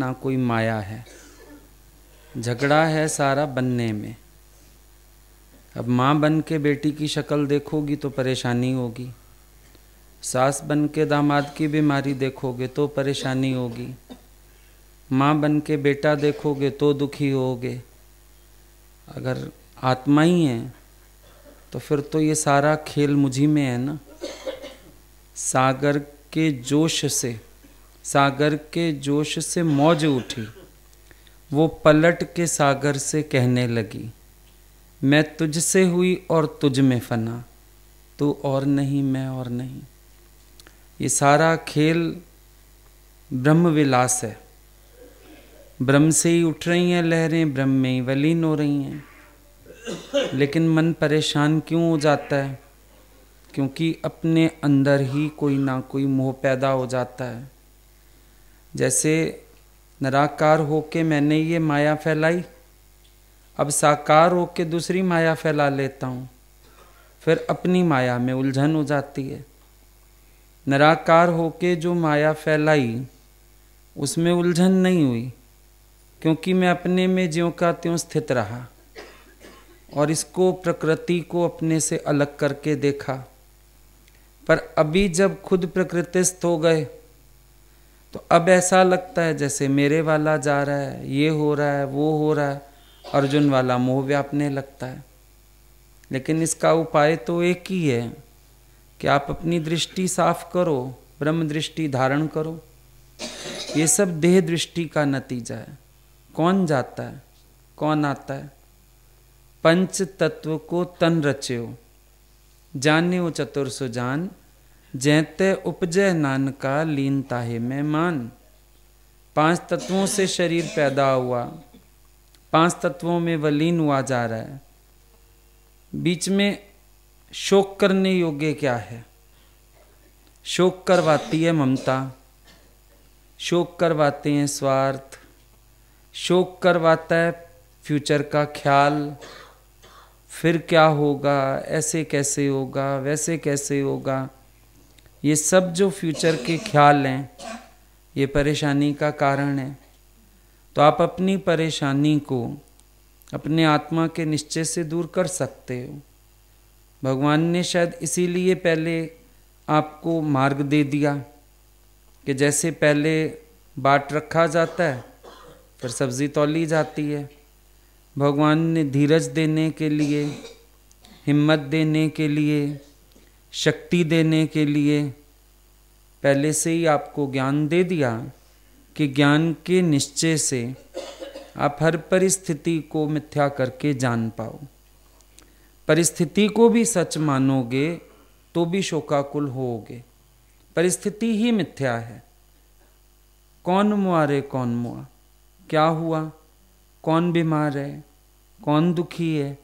ना कोई माया है झगड़ा है सारा बनने में अब माँ बन के बेटी की शक्ल देखोगी तो परेशानी होगी सास बन के दामाद की बीमारी देखोगे तो परेशानी होगी माँ बन के बेटा देखोगे तो दुखी होगे अगर आत्मा ही है तो फिर तो ये सारा खेल मुझी में है ना सागर के जोश से सागर के जोश से मौज उठी वो पलट के सागर से कहने लगी मैं तुझसे हुई और तुझ में फना तू और नहीं मैं और नहीं ये सारा खेल ब्रह्म विलास है ब्रह्म से ही उठ रही हैं लहरें ब्रह्म में ही वलीन हो रही हैं लेकिन मन परेशान क्यों हो जाता है क्योंकि अपने अंदर ही कोई ना कोई मोह पैदा हो जाता है जैसे निराकार होके मैंने ये माया फैलाई अब साकार होके दूसरी माया फैला लेता हूँ फिर अपनी माया में उलझन हो जाती है निराकार होके जो माया फैलाई उसमें उलझन नहीं हुई क्योंकि मैं अपने में ज्यों का त्यों स्थित रहा और इसको प्रकृति को अपने से अलग करके देखा पर अभी जब खुद प्रकृतिस्थ हो गए तो अब ऐसा लगता है जैसे मेरे वाला जा रहा है ये हो रहा है वो हो रहा है अर्जुन वाला मोह व्यापने लगता है लेकिन इसका उपाय तो एक ही है कि आप अपनी दृष्टि साफ करो ब्रह्म दृष्टि धारण करो ये सब देह दृष्टि का नतीजा है कौन जाता है कौन आता है पंच तत्व को तन रचे हो जान्यो चतुर सुजान जैते उपजय नानका लीन ताहे में मान पांच तत्वों से शरीर पैदा हुआ पांच तत्वों में वलीन हुआ जा रहा है बीच में शोक करने योग्य क्या है शोक करवाती है ममता शोक करवाते हैं स्वार्थ शोक करवाता है फ्यूचर का ख्याल फिर क्या होगा ऐसे कैसे होगा वैसे कैसे होगा ये सब जो फ्यूचर के ख्याल हैं ये परेशानी का कारण है तो आप अपनी परेशानी को अपने आत्मा के निश्चय से दूर कर सकते हो भगवान ने शायद इसीलिए पहले आपको मार्ग दे दिया कि जैसे पहले बाट रखा जाता है फिर सब्जी तौली जाती है भगवान ने धीरज देने के लिए हिम्मत देने के लिए शक्ति देने के लिए पहले से ही आपको ज्ञान दे दिया कि ज्ञान के निश्चय से आप हर परिस्थिति को मिथ्या करके जान पाओ परिस्थिति को भी सच मानोगे तो भी शोकाकुल होोगे परिस्थिति ही मिथ्या है कौन मुआ रे कौन मुआ क्या हुआ कौन बीमार है कौन दुखी है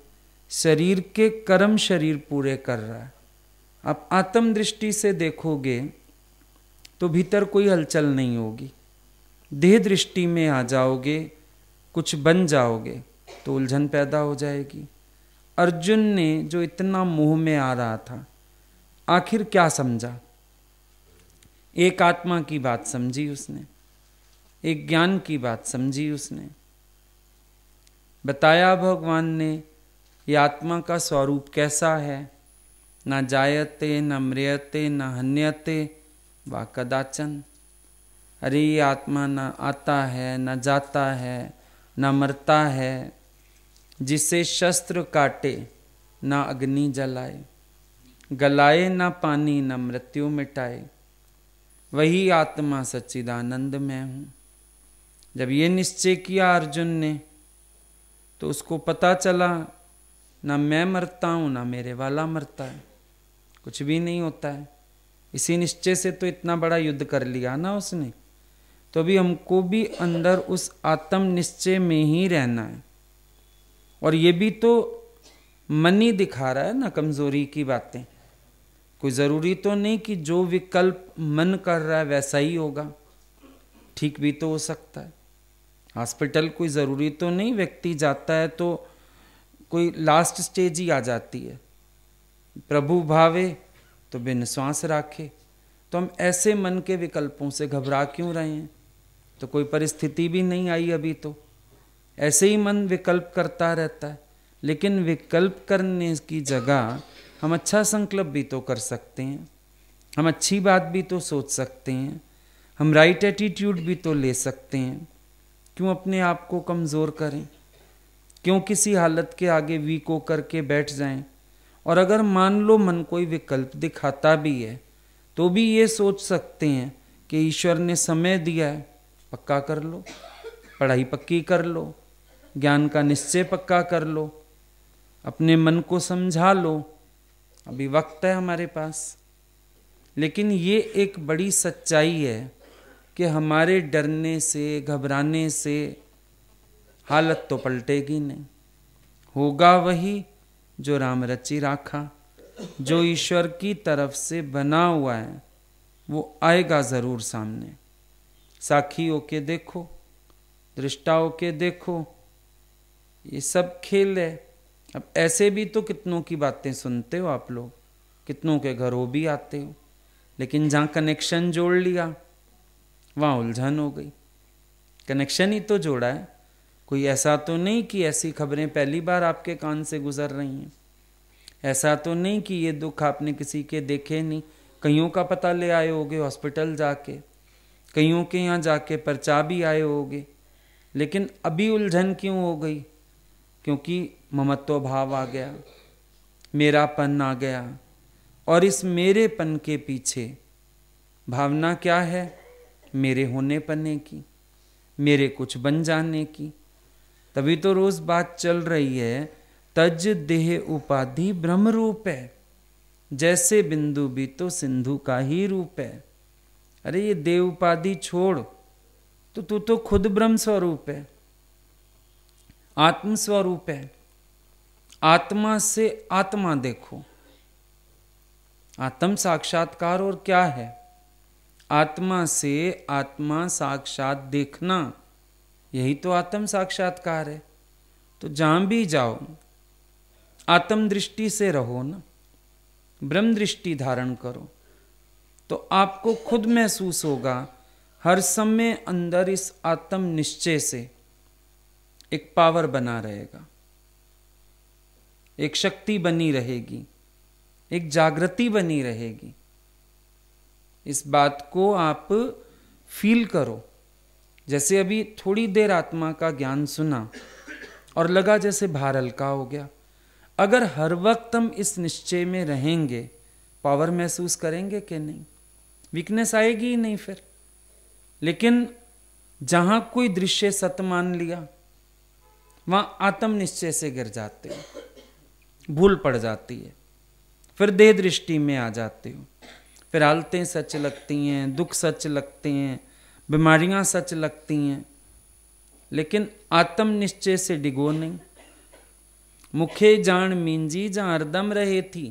शरीर के कर्म शरीर पूरे कर रहा है आप आत्म दृष्टि से देखोगे तो भीतर कोई हलचल नहीं होगी देह दृष्टि में आ जाओगे कुछ बन जाओगे तो उलझन पैदा हो जाएगी अर्जुन ने जो इतना मुंह में आ रहा था आखिर क्या समझा एक आत्मा की बात समझी उसने एक ज्ञान की बात समझी उसने बताया भगवान ने ये आत्मा का स्वरूप कैसा है न जायते न मृयते न हन्यते व कदाचन अरे आत्मा न आता है न जाता है न मरता है जिसे शस्त्र काटे न अग्नि जलाए गलाए न पानी न मृत्यु मिटाए वही आत्मा सच्चिदानंद में हूँ जब ये निश्चय किया अर्जुन ने तो उसको पता चला ना मैं मरता हूँ ना मेरे वाला मरता है कुछ भी नहीं होता है इसी निश्चय से तो इतना बड़ा युद्ध कर लिया ना उसने तो अभी हमको भी अंदर उस आत्म निश्चय में ही रहना है और ये भी तो मन ही दिखा रहा है ना कमजोरी की बातें कोई ज़रूरी तो नहीं कि जो विकल्प मन कर रहा है वैसा ही होगा ठीक भी तो हो सकता है हॉस्पिटल कोई ज़रूरी तो नहीं व्यक्ति जाता है तो कोई लास्ट स्टेज ही आ जाती है प्रभु भावे तो बिन श्वास राखे तो हम ऐसे मन के विकल्पों से घबरा क्यों रहे हैं तो कोई परिस्थिति भी नहीं आई अभी तो ऐसे ही मन विकल्प करता रहता है लेकिन विकल्प करने की जगह हम अच्छा संकल्प भी तो कर सकते हैं हम अच्छी बात भी तो सोच सकते हैं हम राइट एटीट्यूड भी तो ले सकते हैं क्यों अपने आप को कमज़ोर करें क्यों किसी हालत के आगे वीक होकर के बैठ जाएं और अगर मान लो मन कोई विकल्प दिखाता भी है तो भी ये सोच सकते हैं कि ईश्वर ने समय दिया है पक्का कर लो पढ़ाई पक्की कर लो ज्ञान का निश्चय पक्का कर लो अपने मन को समझा लो अभी वक्त है हमारे पास लेकिन ये एक बड़ी सच्चाई है कि हमारे डरने से घबराने से हालत तो पलटेगी नहीं होगा वही जो राम रचि राखा जो ईश्वर की तरफ से बना हुआ है वो आएगा ज़रूर सामने साखी होके देखो दृष्टा होके देखो ये सब खेल है अब ऐसे भी तो कितनों की बातें सुनते हो आप लोग कितनों के घरों भी आते हो लेकिन जहाँ कनेक्शन जोड़ लिया वहाँ उलझन हो गई कनेक्शन ही तो जोड़ा है कोई ऐसा तो नहीं कि ऐसी खबरें पहली बार आपके कान से गुजर रही हैं ऐसा तो नहीं कि ये दुख आपने किसी के देखे नहीं कईयों का पता ले आए होगे हॉस्पिटल जाके कईयों के यहाँ जाके परचा भी आए होगे लेकिन अभी उलझन क्यों हो गई क्योंकि ममत्व भाव आ गया मेरापन आ गया और इस मेरेपन के पीछे भावना क्या है मेरे होने पने की मेरे कुछ बन जाने की तभी तो रोज बात चल रही है तज देह उपाधि ब्रह्म रूप है जैसे बिंदु भी तो सिंधु का ही रूप है अरे ये देव उपाधि छोड़ तो तू तो खुद ब्रह्म स्वरूप है आत्म स्वरूप है आत्मा से आत्मा देखो आत्म साक्षात्कार और क्या है आत्मा से आत्मा साक्षात देखना यही तो आत्म साक्षात्कार है तो जहां भी जाओ आत्म दृष्टि से रहो ना ब्रह्म दृष्टि धारण करो तो आपको खुद महसूस होगा हर समय अंदर इस आत्म निश्चय से एक पावर बना रहेगा एक शक्ति बनी रहेगी एक जागृति बनी रहेगी इस बात को आप फील करो जैसे अभी थोड़ी देर आत्मा का ज्ञान सुना और लगा जैसे भार हल्का हो गया अगर हर वक्त हम इस निश्चय में रहेंगे पावर महसूस करेंगे कि नहीं वीकनेस आएगी ही नहीं फिर लेकिन जहां कोई दृश्य सत्य मान लिया वहां आत्म निश्चय से गिर जाते हो भूल पड़ जाती है फिर देह दृष्टि में आ जाते हो फिर आलतें सच लगती हैं दुख सच लगते हैं बीमारियां सच लगती हैं लेकिन आत्म निश्चय से डिगो नहीं मुखे जान मींजी जहाँ हरदम रहे थी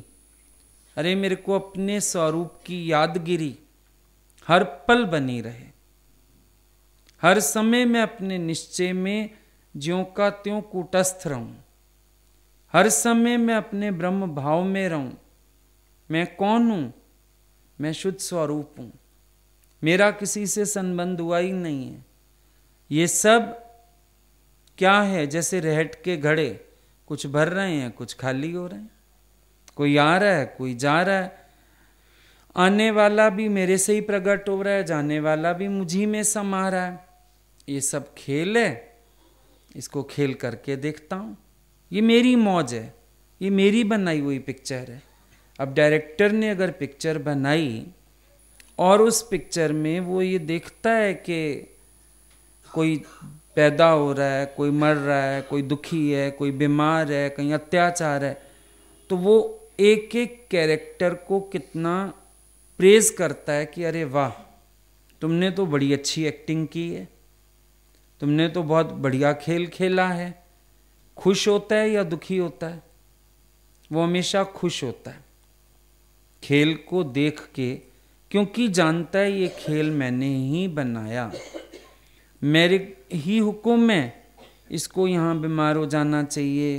अरे मेरे को अपने स्वरूप की यादगिरी हर पल बनी रहे हर समय मैं अपने निश्चय में ज्यों का त्यों कूटस्थ रहूं हर समय मैं अपने ब्रह्म भाव में रहूं मैं कौन हूं मैं शुद्ध स्वरूप हूं मेरा किसी से संबंध हुआ ही नहीं है ये सब क्या है जैसे रहट के घड़े कुछ भर रहे हैं कुछ खाली हो रहे हैं कोई आ रहा है कोई जा रहा है आने वाला भी मेरे से ही प्रकट हो रहा है जाने वाला भी मुझी में समा रहा है ये सब खेल है इसको खेल करके देखता हूँ ये मेरी मौज है ये मेरी बनाई हुई पिक्चर है अब डायरेक्टर ने अगर पिक्चर बनाई और उस पिक्चर में वो ये देखता है कि कोई पैदा हो रहा है कोई मर रहा है कोई दुखी है कोई बीमार है कहीं अत्याचार है तो वो एक एक कैरेक्टर को कितना प्रेज करता है कि अरे वाह तुमने तो बड़ी अच्छी एक्टिंग की है तुमने तो बहुत बढ़िया खेल खेला है खुश होता है या दुखी होता है वो हमेशा खुश होता है खेल को देख के क्योंकि जानता है ये खेल मैंने ही बनाया मेरे ही हुक्म है इसको यहाँ बीमार हो जाना चाहिए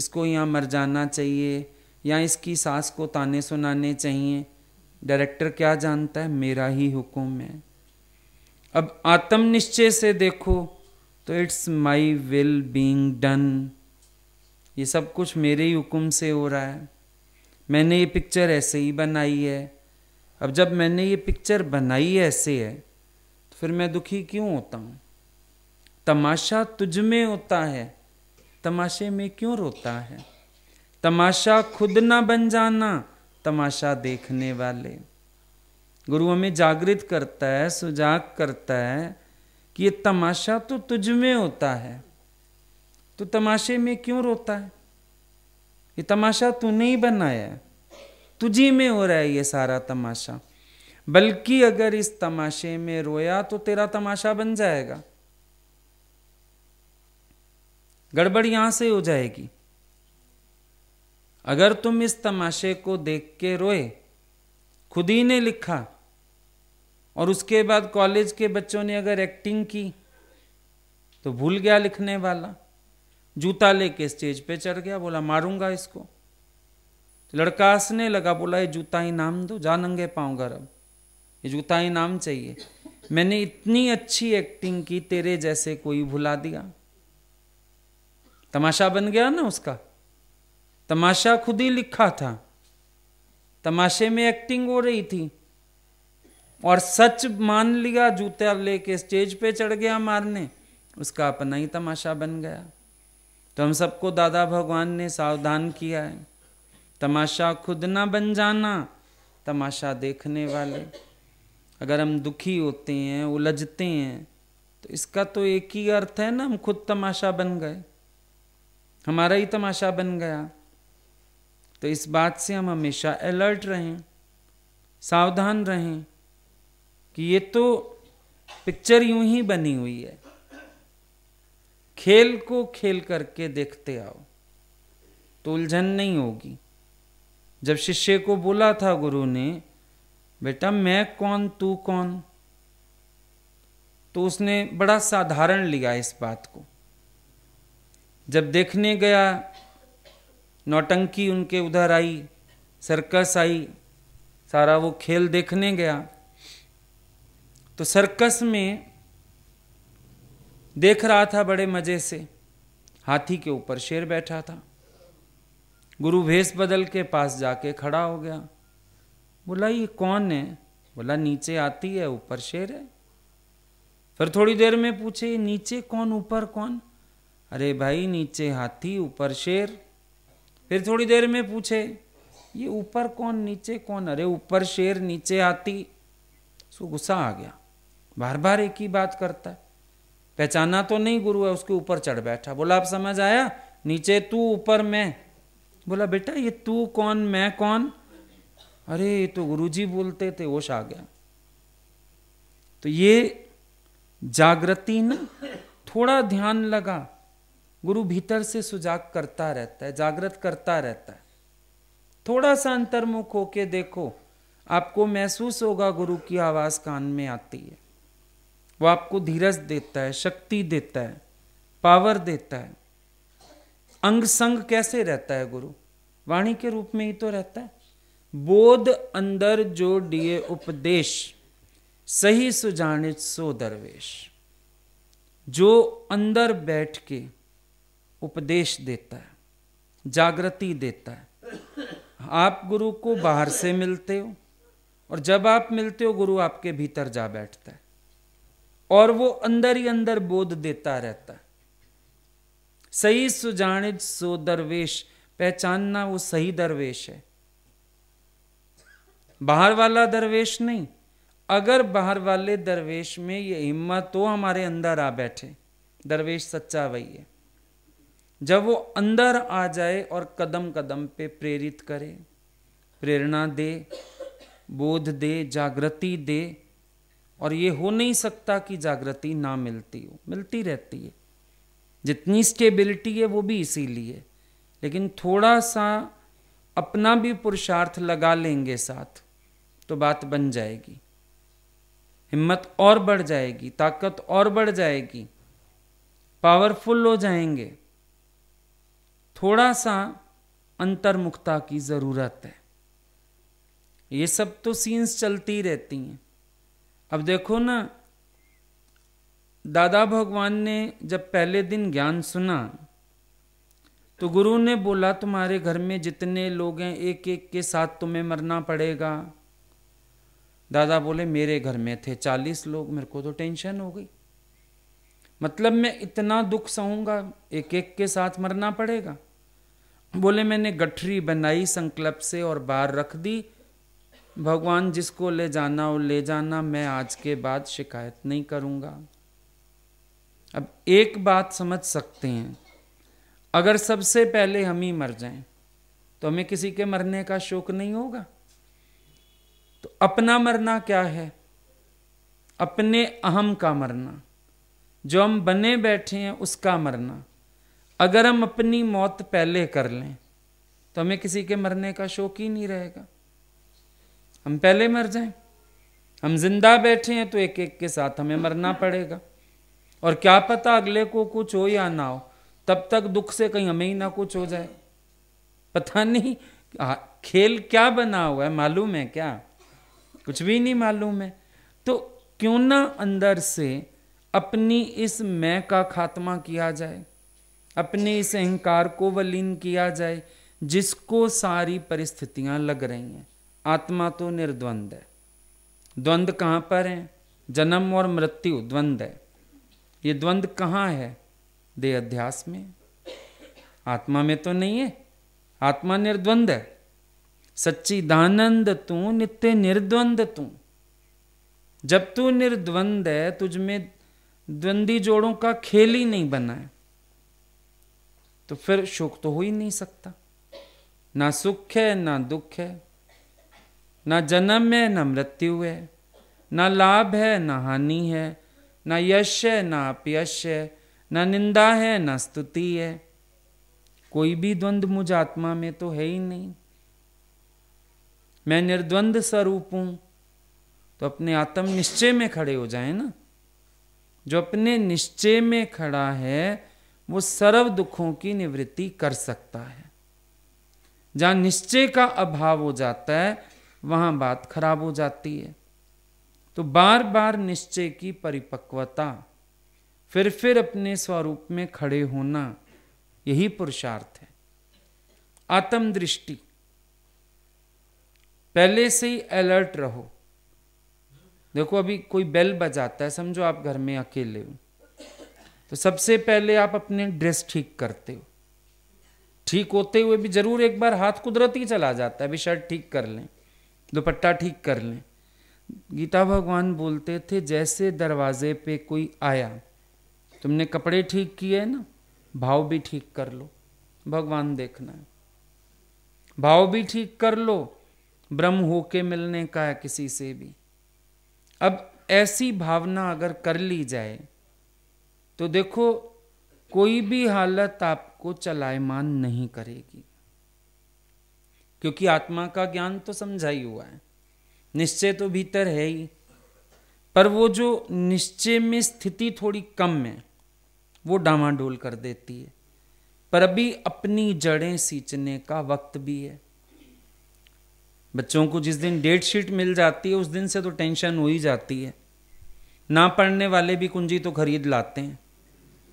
इसको यहाँ मर जाना चाहिए या इसकी सास को ताने सुनाने चाहिए डायरेक्टर क्या जानता है मेरा ही हुक्म है अब आत्म निश्चय से देखो तो it's my will being done ये सब कुछ मेरे ही हुक्म से हो रहा है मैंने ये पिक्चर ऐसे ही बनाई है अब जब मैंने ये पिक्चर बनाई ऐसे है तो फिर मैं दुखी क्यों होता हूँ तमाशा तुझ में होता है तमाशे में क्यों रोता है तमाशा खुद ना बन जाना तमाशा देखने वाले गुरु हमें जागृत करता है सुजाग करता है कि ये तमाशा तो तुझ में होता है तो तमाशे में क्यों रोता है ये तमाशा तूने ही बनाया है तुझी में हो रहा है ये सारा तमाशा बल्कि अगर इस तमाशे में रोया तो तेरा तमाशा बन जाएगा गड़बड़ यहां से हो जाएगी अगर तुम इस तमाशे को देख के रोए खुद ही ने लिखा और उसके बाद कॉलेज के बच्चों ने अगर एक्टिंग की तो भूल गया लिखने वाला जूता लेके स्टेज पे चढ़ गया बोला मारूंगा इसको तो लड़का हंसने लगा बोला ये जूता ही नाम दो जा नंगे पाँव घर अब ये जूता ही नाम चाहिए मैंने इतनी अच्छी एक्टिंग की तेरे जैसे कोई भुला दिया तमाशा बन गया ना उसका तमाशा खुद ही लिखा था तमाशे में एक्टिंग हो रही थी और सच मान लिया जूता लेके स्टेज पे चढ़ गया मारने उसका अपना ही तमाशा बन गया तो हम सबको दादा भगवान ने सावधान किया है तमाशा खुद ना बन जाना तमाशा देखने वाले अगर हम दुखी होते हैं उलझते हैं तो इसका तो एक ही अर्थ है ना हम खुद तमाशा बन गए हमारा ही तमाशा बन गया तो इस बात से हम हमेशा अलर्ट रहें सावधान रहें कि ये तो पिक्चर यूं ही बनी हुई है खेल को खेल करके देखते आओ तो उलझन नहीं होगी जब शिष्य को बोला था गुरु ने बेटा मैं कौन तू कौन तो उसने बड़ा साधारण लिया इस बात को जब देखने गया नौटंकी उनके उधर आई सर्कस आई सारा वो खेल देखने गया तो सर्कस में देख रहा था बड़े मज़े से हाथी के ऊपर शेर बैठा था गुरु भेष बदल के पास जाके खड़ा हो गया बोला ये कौन है बोला नीचे आती है ऊपर शेर है फिर थोड़ी देर में पूछे नीचे कौन ऊपर कौन अरे भाई नीचे हाथी ऊपर शेर फिर थोड़ी देर में पूछे ये ऊपर कौन नीचे कौन अरे ऊपर शेर नीचे हाथी सो गुस्सा आ गया बार बार एक ही बात करता है पहचाना तो नहीं गुरु है उसके ऊपर चढ़ बैठा बोला आप समझ आया नीचे तू ऊपर मैं बोला बेटा ये तू कौन मैं कौन अरे ये तो गुरुजी बोलते थे होश आ गया तो ये जागृति ना थोड़ा ध्यान लगा गुरु भीतर से सुजाग करता रहता है जागृत करता रहता है थोड़ा सा अंतर्मुख होके देखो आपको महसूस होगा गुरु की आवाज़ कान में आती है वो आपको धीरज देता है शक्ति देता है पावर देता है अंग संग कैसे रहता है गुरु वाणी के रूप में ही तो रहता है बोध अंदर जो दिए उपदेश सही सुजानित सो दरवेश जो अंदर बैठ के उपदेश देता है जागृति देता है आप गुरु को बाहर से मिलते हो और जब आप मिलते हो गुरु आपके भीतर जा बैठता है और वो अंदर ही अंदर बोध देता रहता है सही सुजाने सो दरवेश पहचानना वो सही दरवेश है बाहर वाला दरवेश नहीं अगर बाहर वाले दरवेश में ये हिम्मत तो हमारे अंदर आ बैठे दरवेश सच्चा वही है जब वो अंदर आ जाए और कदम कदम पे प्रेरित करे प्रेरणा दे बोध दे जागृति दे और ये हो नहीं सकता कि जागृति ना मिलती हो मिलती रहती है जितनी स्टेबिलिटी है वो भी इसीलिए लेकिन थोड़ा सा अपना भी पुरुषार्थ लगा लेंगे साथ तो बात बन जाएगी हिम्मत और बढ़ जाएगी ताकत और बढ़ जाएगी पावरफुल हो जाएंगे थोड़ा सा अंतर्मुखता की ज़रूरत है ये सब तो सीन्स चलती रहती हैं अब देखो ना दादा भगवान ने जब पहले दिन ज्ञान सुना तो गुरु ने बोला तुम्हारे घर में जितने लोग हैं एक एक के साथ तुम्हें मरना पड़ेगा दादा बोले मेरे घर में थे चालीस लोग मेरे को तो टेंशन हो गई मतलब मैं इतना दुख सहूंगा एक एक के साथ मरना पड़ेगा बोले मैंने गठरी बनाई संकल्प से और बाहर रख दी भगवान जिसको ले जाना हो ले जाना मैं आज के बाद शिकायत नहीं करूँगा अब एक बात समझ सकते हैं अगर सबसे पहले हम ही मर जाएं तो हमें किसी के मरने का शोक नहीं होगा तो अपना मरना क्या है अपने अहम का मरना जो हम बने बैठे हैं उसका मरना अगर हम अपनी मौत पहले कर लें तो हमें किसी के मरने का शौक ही नहीं रहेगा हम पहले मर जाएं हम जिंदा बैठे हैं तो एक एक के साथ हमें मरना पड़ेगा और क्या पता अगले को कुछ हो या ना हो तब तक दुख से कहीं हमें ही ना कुछ हो जाए पता नहीं खेल क्या बना हुआ है मालूम है क्या कुछ भी नहीं मालूम है तो क्यों ना अंदर से अपनी इस मैं का खात्मा किया जाए अपने इस अहंकार को वलीन किया जाए जिसको सारी परिस्थितियां लग रही हैं आत्मा तो निर्द्वंद है द्वंद्व कहाँ पर है जन्म और मृत्यु द्वंद्व है ये द्वंद कहाँ है देह अध्यास में आत्मा में तो नहीं है आत्मा निर्द्वंद है सच्ची दानंद तू नित्य निर्द्वंद तू जब तू निर्द्वंद है तुझ में द्वंदी जोड़ों का खेल ही नहीं बना है तो फिर शोक तो हो ही नहीं सकता ना सुख है ना दुख है ना जन्म है ना मृत्यु है ना लाभ है ना हानि है न यश है न अपयश है न निंदा है न स्तुति है कोई भी द्वंद मुझ आत्मा में तो है ही नहीं मैं निर्द्वंद स्वरूप हूं तो अपने आत्म निश्चय में खड़े हो जाए ना जो अपने निश्चय में खड़ा है वो सर्व दुखों की निवृत्ति कर सकता है जहां निश्चय का अभाव हो जाता है वहां बात खराब हो जाती है तो बार बार निश्चय की परिपक्वता फिर फिर अपने स्वरूप में खड़े होना यही पुरुषार्थ है आत्मदृष्टि पहले से ही अलर्ट रहो देखो अभी कोई बेल बजाता है समझो आप घर में अकेले हो तो सबसे पहले आप अपने ड्रेस ठीक करते हो ठीक होते हुए भी जरूर एक बार हाथ कुदरती चला जाता है अभी शर्ट ठीक कर लें दुपट्टा ठीक कर लें गीता भगवान बोलते थे जैसे दरवाजे पे कोई आया तुमने कपड़े ठीक किए ना भाव भी ठीक कर लो भगवान देखना है भाव भी ठीक कर लो ब्रह्म होके मिलने का है किसी से भी अब ऐसी भावना अगर कर ली जाए तो देखो कोई भी हालत आपको चलायमान नहीं करेगी क्योंकि आत्मा का ज्ञान तो समझा ही हुआ है निश्चय तो भीतर है ही पर वो जो निश्चय में स्थिति थोड़ी कम है वो डामाडोल कर देती है पर अभी अपनी जड़ें सींचने का वक्त भी है बच्चों को जिस दिन डेट शीट मिल जाती है उस दिन से तो टेंशन हो ही जाती है ना पढ़ने वाले भी कुंजी तो खरीद लाते हैं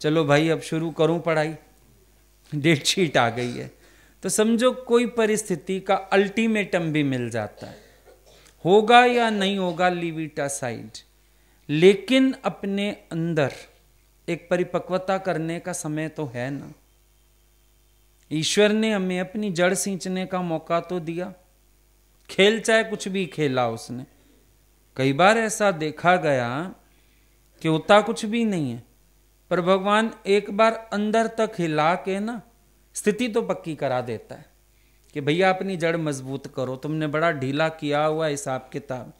चलो भाई अब शुरू करूं पढ़ाई डेट शीट आ गई है तो समझो कोई परिस्थिति का अल्टीमेटम भी मिल जाता है होगा या नहीं होगा लिविटा साइड लेकिन अपने अंदर एक परिपक्वता करने का समय तो है ना ईश्वर ने हमें अपनी जड़ सींचने का मौका तो दिया खेल चाहे कुछ भी खेला उसने कई बार ऐसा देखा गया कि होता कुछ भी नहीं है पर भगवान एक बार अंदर तक हिला के ना स्थिति तो पक्की करा देता है कि भैया अपनी जड़ मजबूत करो तुमने बड़ा ढीला किया हुआ हिसाब किताब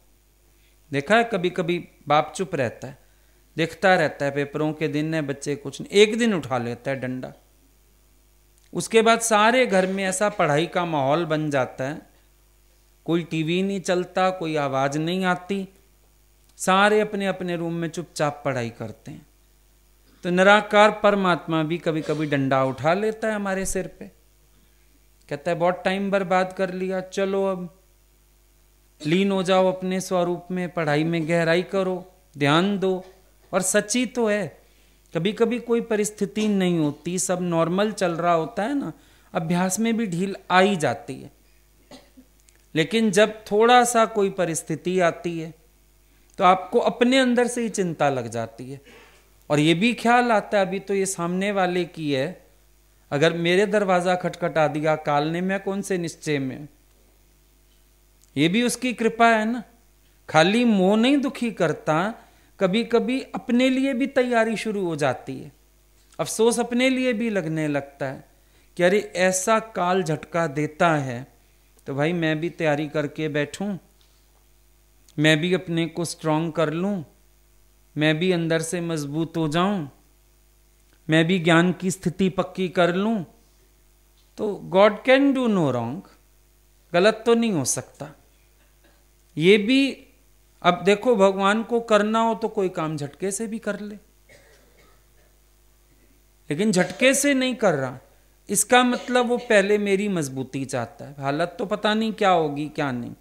देखा है कभी कभी बाप चुप रहता है देखता रहता है पेपरों के दिन है बच्चे कुछ नहीं एक दिन उठा लेता है डंडा उसके बाद सारे घर में ऐसा पढ़ाई का माहौल बन जाता है कोई टीवी नहीं चलता कोई आवाज़ नहीं आती सारे अपने अपने रूम में चुपचाप पढ़ाई करते हैं तो निराकार परमात्मा भी कभी कभी डंडा उठा लेता है हमारे सिर पे कहता है बहुत टाइम बर्बाद कर लिया चलो अब लीन हो जाओ अपने स्वरूप में पढ़ाई में गहराई करो ध्यान दो और सच्ची तो है कभी कभी कोई परिस्थिति नहीं होती सब नॉर्मल चल रहा होता है ना अभ्यास में भी ढील आ ही जाती है लेकिन जब थोड़ा सा कोई परिस्थिति आती है तो आपको अपने अंदर से ही चिंता लग जाती है और ये भी ख्याल आता है अभी तो ये सामने वाले की है अगर मेरे दरवाजा खटखटा दिया कालने में कौन से निश्चय में ये भी उसकी कृपा है ना खाली मोह नहीं दुखी करता कभी कभी अपने लिए भी तैयारी शुरू हो जाती है अफसोस अपने लिए भी लगने लगता है कि अरे ऐसा काल झटका देता है तो भाई मैं भी तैयारी करके बैठूं मैं भी अपने को स्ट्रांग कर लूं मैं भी अंदर से मजबूत हो जाऊं मैं भी ज्ञान की स्थिति पक्की कर लूं तो God can do no wrong गलत तो नहीं हो सकता ये भी अब देखो भगवान को करना हो तो कोई काम झटके से भी कर ले लेकिन झटके से नहीं कर रहा इसका मतलब वो पहले मेरी मजबूती चाहता है हालत तो पता नहीं क्या होगी क्या नहीं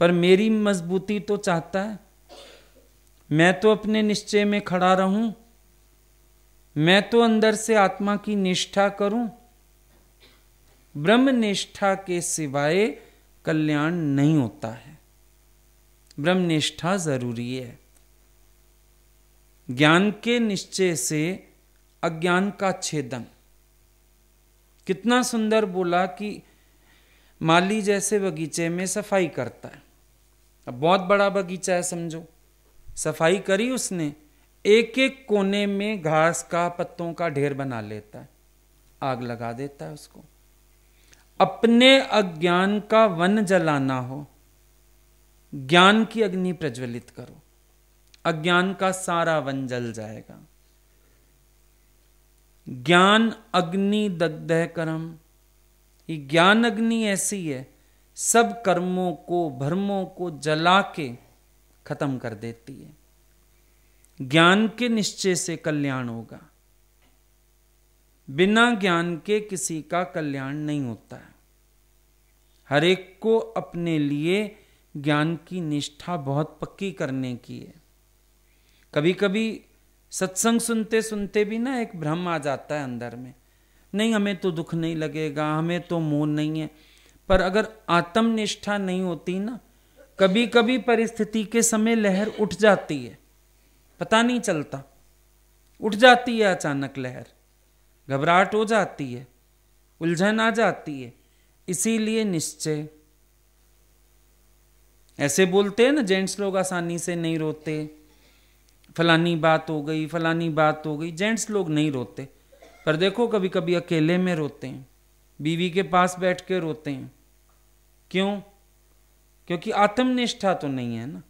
पर मेरी मजबूती तो चाहता है मैं तो अपने निश्चय में खड़ा रहूं मैं तो अंदर से आत्मा की निष्ठा करूं ब्रह्म निष्ठा के सिवाय कल्याण नहीं होता है ब्रह्म निष्ठा जरूरी है ज्ञान के निश्चय से अज्ञान का छेदन कितना सुंदर बोला कि माली जैसे बगीचे में सफाई करता है अब बहुत बड़ा बगीचा है समझो सफाई करी उसने एक एक कोने में घास का पत्तों का ढेर बना लेता है आग लगा देता है उसको अपने अज्ञान का वन जलाना हो ज्ञान की अग्नि प्रज्वलित करो अज्ञान का सारा वन जल जाएगा ज्ञान अग्नि दग्ध कर्म ये ज्ञान अग्नि ऐसी है सब कर्मों को भर्मों को जला के खत्म कर देती है ज्ञान के निश्चय से कल्याण होगा बिना ज्ञान के किसी का कल्याण नहीं होता है हर एक को अपने लिए ज्ञान की निष्ठा बहुत पक्की करने की है कभी कभी सत्संग सुनते सुनते भी ना एक भ्रम आ जाता है अंदर में नहीं हमें तो दुख नहीं लगेगा हमें तो मोह नहीं है पर अगर आत्मनिष्ठा नहीं होती ना कभी कभी परिस्थिति के समय लहर उठ जाती है पता नहीं चलता उठ जाती है अचानक लहर घबराहट हो जाती है उलझन आ जाती है इसीलिए निश्चय ऐसे बोलते हैं ना जेंट्स लोग आसानी से नहीं रोते फलानी बात हो गई फलानी बात हो गई जेंट्स लोग नहीं रोते पर देखो कभी कभी अकेले में रोते हैं बीवी के पास बैठ के रोते हैं क्यों क्योंकि आत्मनिष्ठा तो नहीं है ना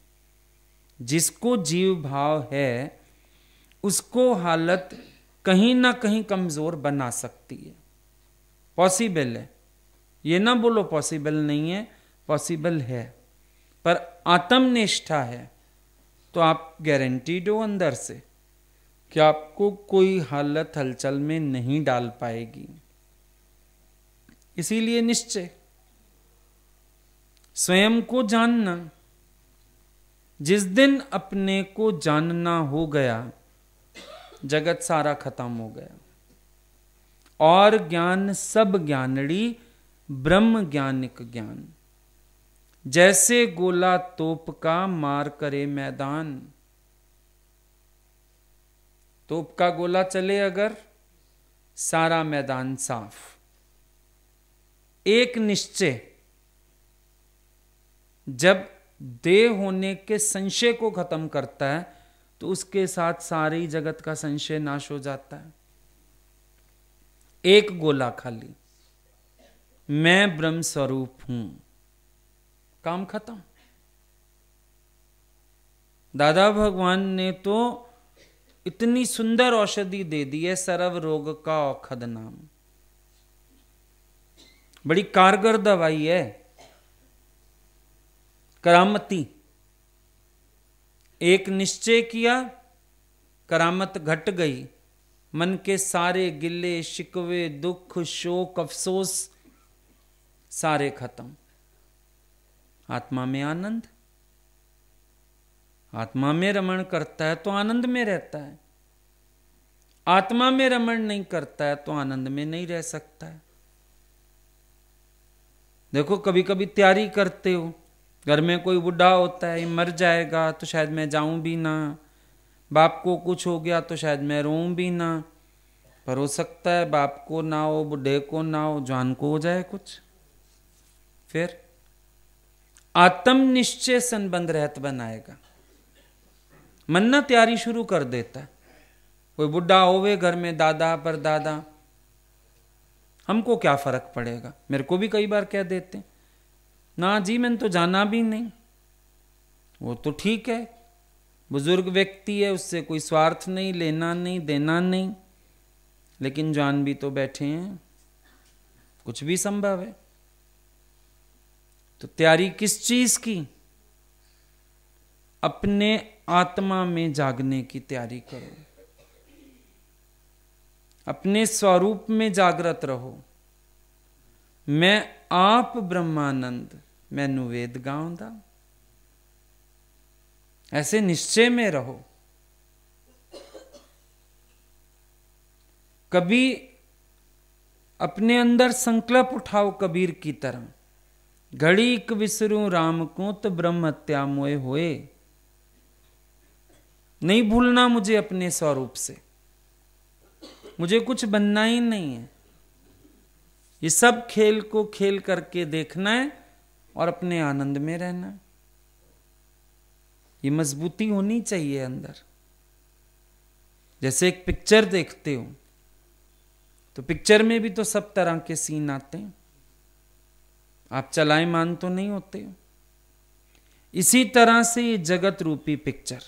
जिसको जीव भाव है उसको हालत कहीं ना कहीं कमज़ोर बना सकती है पॉसिबल है ये ना बोलो पॉसिबल नहीं है पॉसिबल है पर आत्मनिष्ठा है तो आप गारंटीड हो अंदर से कि आपको कोई हालत हलचल में नहीं डाल पाएगी इसीलिए निश्चय स्वयं को जानना जिस दिन अपने को जानना हो गया जगत सारा खत्म हो गया और ज्ञान सब ज्ञानड़ी ब्रह्म ज्ञानिक ज्ञान जैसे गोला तोप का मार करे मैदान तोप का गोला चले अगर सारा मैदान साफ एक निश्चय जब देह होने के संशय को खत्म करता है तो उसके साथ सारी जगत का संशय नाश हो जाता है एक गोला खाली मैं ब्रह्म स्वरूप हूं काम खत्म दादा भगवान ने तो इतनी सुंदर औषधि दे दी है सर्व रोग का औखद नाम बड़ी कारगर दवाई है करामती एक निश्चय किया करामत घट गई मन के सारे गिले शिकवे दुख शोक अफसोस सारे खत्म आत्मा में आनंद आत्मा में रमण करता है तो आनंद में रहता है आत्मा में रमण नहीं करता है तो आनंद में नहीं रह सकता है देखो कभी कभी तैयारी करते हो घर में कोई बुढ़ा होता है मर जाएगा तो शायद मैं जाऊं भी ना बाप को कुछ हो गया तो शायद मैं रोऊं भी ना पर हो सकता है बाप को ना हो बुढ़े को ना हो जान को हो जाए कुछ फिर आत्म निश्चय संबंध रहत बनाएगा मन ना तैयारी शुरू कर देता है कोई बुढ़ा होवे घर में दादा पर दादा हमको क्या फर्क पड़ेगा मेरे को भी कई बार कह देते हैं ना जी मैंने तो जाना भी नहीं वो तो ठीक है बुजुर्ग व्यक्ति है उससे कोई स्वार्थ नहीं लेना नहीं देना नहीं लेकिन जान भी तो बैठे हैं कुछ भी संभव है तो तैयारी किस चीज की अपने आत्मा में जागने की तैयारी करो अपने स्वरूप में जागृत रहो मैं आप ब्रह्मानंद मैं वेद ਗਾਉਣ ऐसे निश्चय में रहो कभी अपने अंदर संकल्प उठाओ कबीर की तरह घड़ीक विसरू राम को तो ब्रह्म हत्या मोए होए नहीं भूलना मुझे अपने स्वरूप से मुझे कुछ बनना ही नहीं है ये सब खेल को खेल करके देखना है और अपने आनंद में रहना ये मजबूती होनी चाहिए अंदर जैसे एक पिक्चर देखते हो तो पिक्चर में भी तो सब तरह के सीन आते हैं आप चलाए मान तो नहीं होते हो इसी तरह से ये जगत रूपी पिक्चर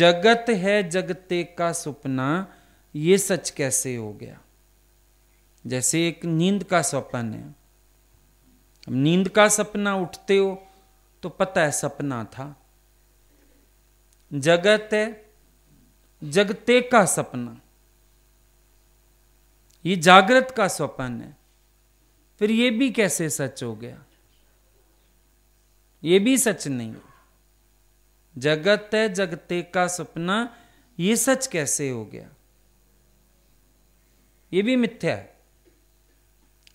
जगत है जगते का सपना ये सच कैसे हो गया जैसे एक नींद का सपन है अब नींद का सपना उठते हो तो पता है सपना था जगत है जगते का सपना ये जागृत का स्वप्न है फिर ये भी कैसे सच हो गया ये भी सच नहीं जगत है जगते का सपना ये सच कैसे हो गया ये भी मिथ्या है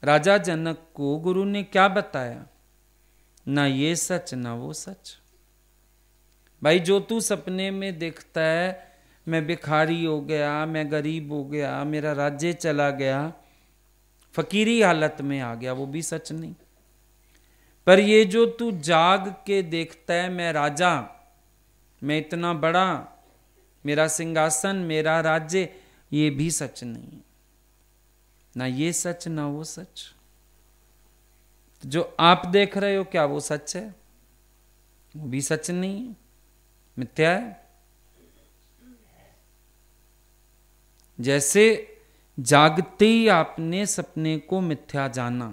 राजा जनक को गुरु ने क्या बताया ना ये सच ना वो सच भाई जो तू सपने में देखता है मैं भिखारी हो गया मैं गरीब हो गया मेरा राज्य चला गया फकीरी हालत में आ गया वो भी सच नहीं पर ये जो तू जाग के देखता है मैं राजा मैं इतना बड़ा मेरा सिंहासन मेरा राज्य ये भी सच नहीं ना ये सच ना वो सच तो जो आप देख रहे हो क्या वो सच है वो भी सच नहीं है मिथ्या है जैसे जागते ही आपने सपने को मिथ्या जाना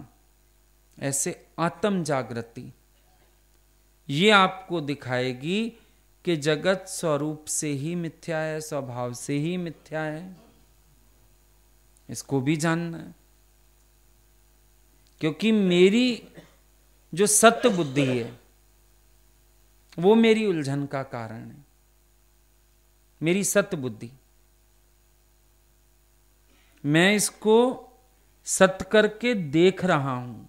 ऐसे आत्म जागृति ये आपको दिखाएगी कि जगत स्वरूप से ही मिथ्या है स्वभाव से ही मिथ्या है इसको भी जानना है क्योंकि मेरी जो सत्य बुद्धि है वो मेरी उलझन का कारण है मेरी सत्य बुद्धि मैं इसको सत करके देख रहा हूं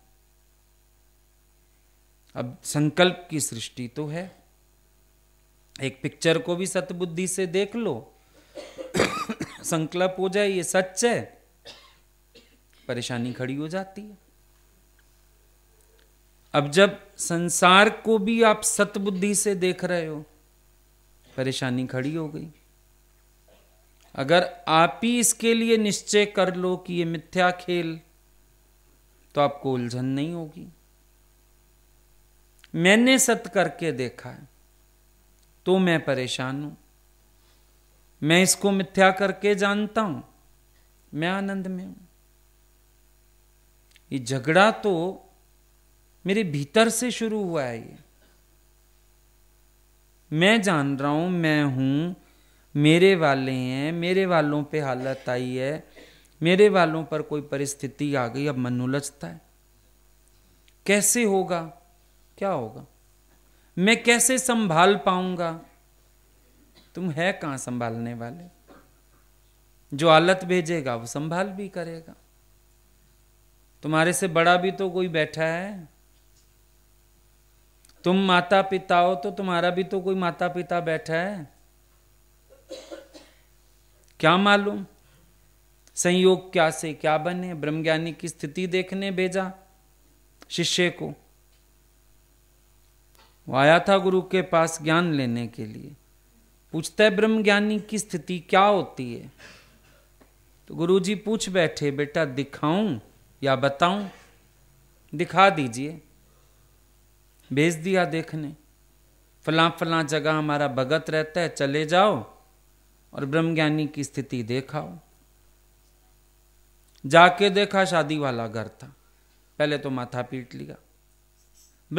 अब संकल्प की सृष्टि तो है एक पिक्चर को भी बुद्धि से देख लो संकल्प हो जाए ये सच है परेशानी खड़ी हो जाती है अब जब संसार को भी आप सतबुद्धि से देख रहे हो परेशानी खड़ी हो गई अगर आप ही इसके लिए निश्चय कर लो कि ये मिथ्या खेल तो आपको उलझन नहीं होगी मैंने सत करके देखा है तो मैं परेशान हूं मैं इसको मिथ्या करके जानता हूं मैं आनंद में हूं ये झगड़ा तो मेरे भीतर से शुरू हुआ है ये मैं जान रहा हूं मैं हूं मेरे वाले हैं मेरे वालों पे हालत आई है मेरे वालों पर कोई परिस्थिति आ गई अब मन उलझता है कैसे होगा क्या होगा मैं कैसे संभाल पाऊंगा तुम है कहाँ संभालने वाले जो हालत भेजेगा वो संभाल भी करेगा तुम्हारे से बड़ा भी तो कोई बैठा है तुम माता पिता हो तो तुम्हारा भी तो कोई माता पिता बैठा है क्या मालूम संयोग क्या से क्या बने ब्रह्मज्ञानी की स्थिति देखने भेजा शिष्य को वो आया था गुरु के पास ज्ञान लेने के लिए पूछता है ब्रह्म ज्ञानी की स्थिति क्या होती है तो गुरुजी पूछ बैठे बेटा दिखाऊं या बताऊं दिखा दीजिए भेज दिया देखने फला फला जगह हमारा भगत रहता है चले जाओ और ब्रह्मज्ञानी की स्थिति देखाओ जाके देखा शादी वाला घर था पहले तो माथा पीट लिया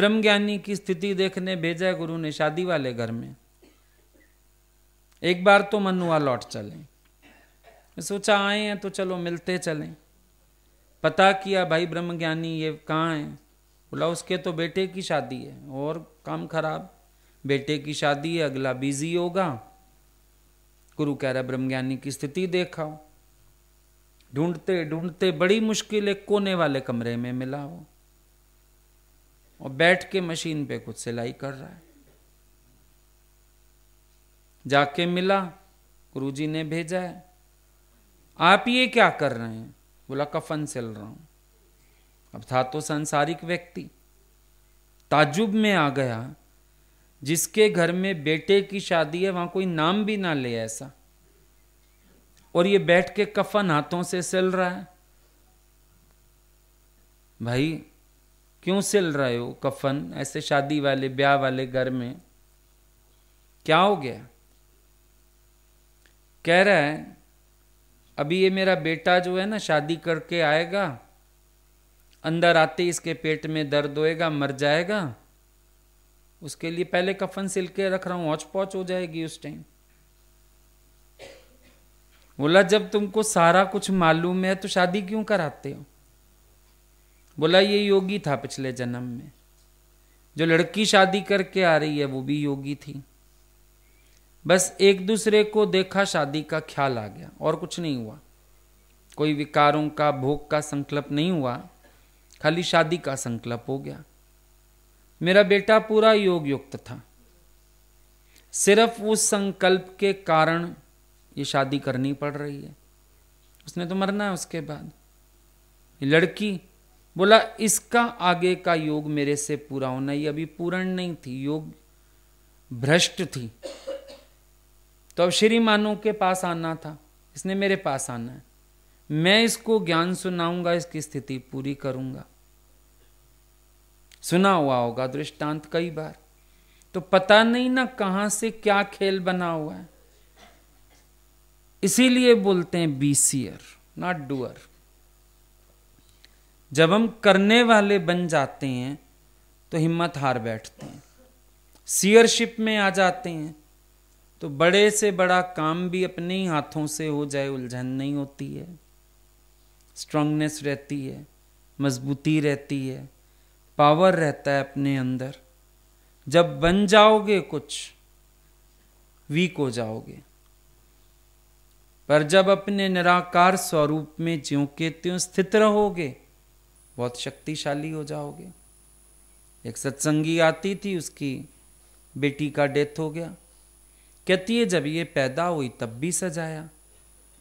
ब्रह्मज्ञानी की स्थिति देखने भेजा गुरु ने शादी वाले घर में एक बार तो मनुआ लौट चले सोचा आए हैं तो चलो मिलते चलें पता किया भाई ब्रह्म ज्ञानी ये कहाँ है बोला उसके तो बेटे की शादी है और काम खराब बेटे की शादी है अगला बिजी होगा गुरु कह रहा ब्रह्म ज्ञानी की स्थिति देखा ढूंढते ढूंढते बड़ी मुश्किल एक कोने वाले कमरे में मिला वो और बैठ के मशीन पे कुछ सिलाई कर रहा है जाके मिला गुरुजी ने भेजा है आप ये क्या कर रहे हैं बोला कफन सिल रहा हूं अब था तो संसारिक व्यक्ति ताजुब में आ गया जिसके घर में बेटे की शादी है वहां कोई नाम भी ना ले ऐसा और ये बैठ के कफन हाथों से सिल रहा है भाई क्यों सिल रहे हो कफन ऐसे शादी वाले ब्याह वाले घर में क्या हो गया कह रहा है अभी ये मेरा बेटा जो है ना शादी करके आएगा अंदर आते ही इसके पेट में दर्द होएगा मर जाएगा उसके लिए पहले कफन सिल के रख रहा हूं ऑच पॉच हो जाएगी उस टाइम बोला जब तुमको सारा कुछ मालूम है तो शादी क्यों कराते हो बोला ये योगी था पिछले जन्म में जो लड़की शादी करके आ रही है वो भी योगी थी बस एक दूसरे को देखा शादी का ख्याल आ गया और कुछ नहीं हुआ कोई विकारों का भोग का संकल्प नहीं हुआ खाली शादी का संकल्प हो गया मेरा बेटा पूरा योग युक्त था सिर्फ उस संकल्प के कारण ये शादी करनी पड़ रही है उसने तो मरना है उसके बाद लड़की बोला इसका आगे का योग मेरे से पूरा होना ये अभी पूर्ण नहीं थी योग भ्रष्ट थी तो अब श्री मानो के पास आना था इसने मेरे पास आना है मैं इसको ज्ञान सुनाऊंगा इसकी स्थिति पूरी करूंगा सुना हुआ होगा दृष्टांत कई बार तो पता नहीं ना कहां से क्या खेल बना हुआ है इसीलिए बोलते हैं बी सीयर नॉट डूअर जब हम करने वाले बन जाते हैं तो हिम्मत हार बैठते हैं सीयरशिप में आ जाते हैं तो बड़े से बड़ा काम भी अपने ही हाथों से हो जाए उलझन नहीं होती है स्ट्रांगनेस रहती है मजबूती रहती है पावर रहता है अपने अंदर जब बन जाओगे कुछ वीक हो जाओगे पर जब अपने निराकार स्वरूप में ज्यों के त्यों स्थित रहोगे बहुत शक्तिशाली हो जाओगे एक सत्संगी आती थी उसकी बेटी का डेथ हो गया कहती है जब ये पैदा हुई तब भी सजाया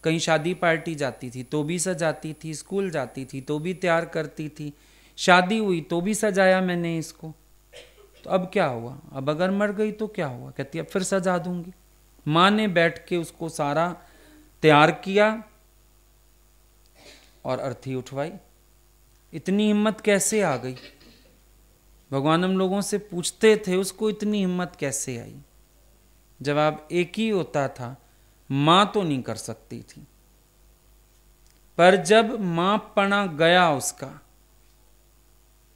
कहीं शादी पार्टी जाती थी तो भी सजाती थी स्कूल जाती थी तो भी तैयार करती थी शादी हुई तो भी सजाया मैंने इसको तो अब क्या हुआ अब अगर मर गई तो क्या हुआ कहती अब फिर सजा दूंगी माँ ने बैठ के उसको सारा तैयार किया और अर्थी उठवाई इतनी हिम्मत कैसे आ गई भगवान हम लोगों से पूछते थे उसको इतनी हिम्मत कैसे आई जवाब एक ही होता था मां तो नहीं कर सकती थी पर जब मां पना गया उसका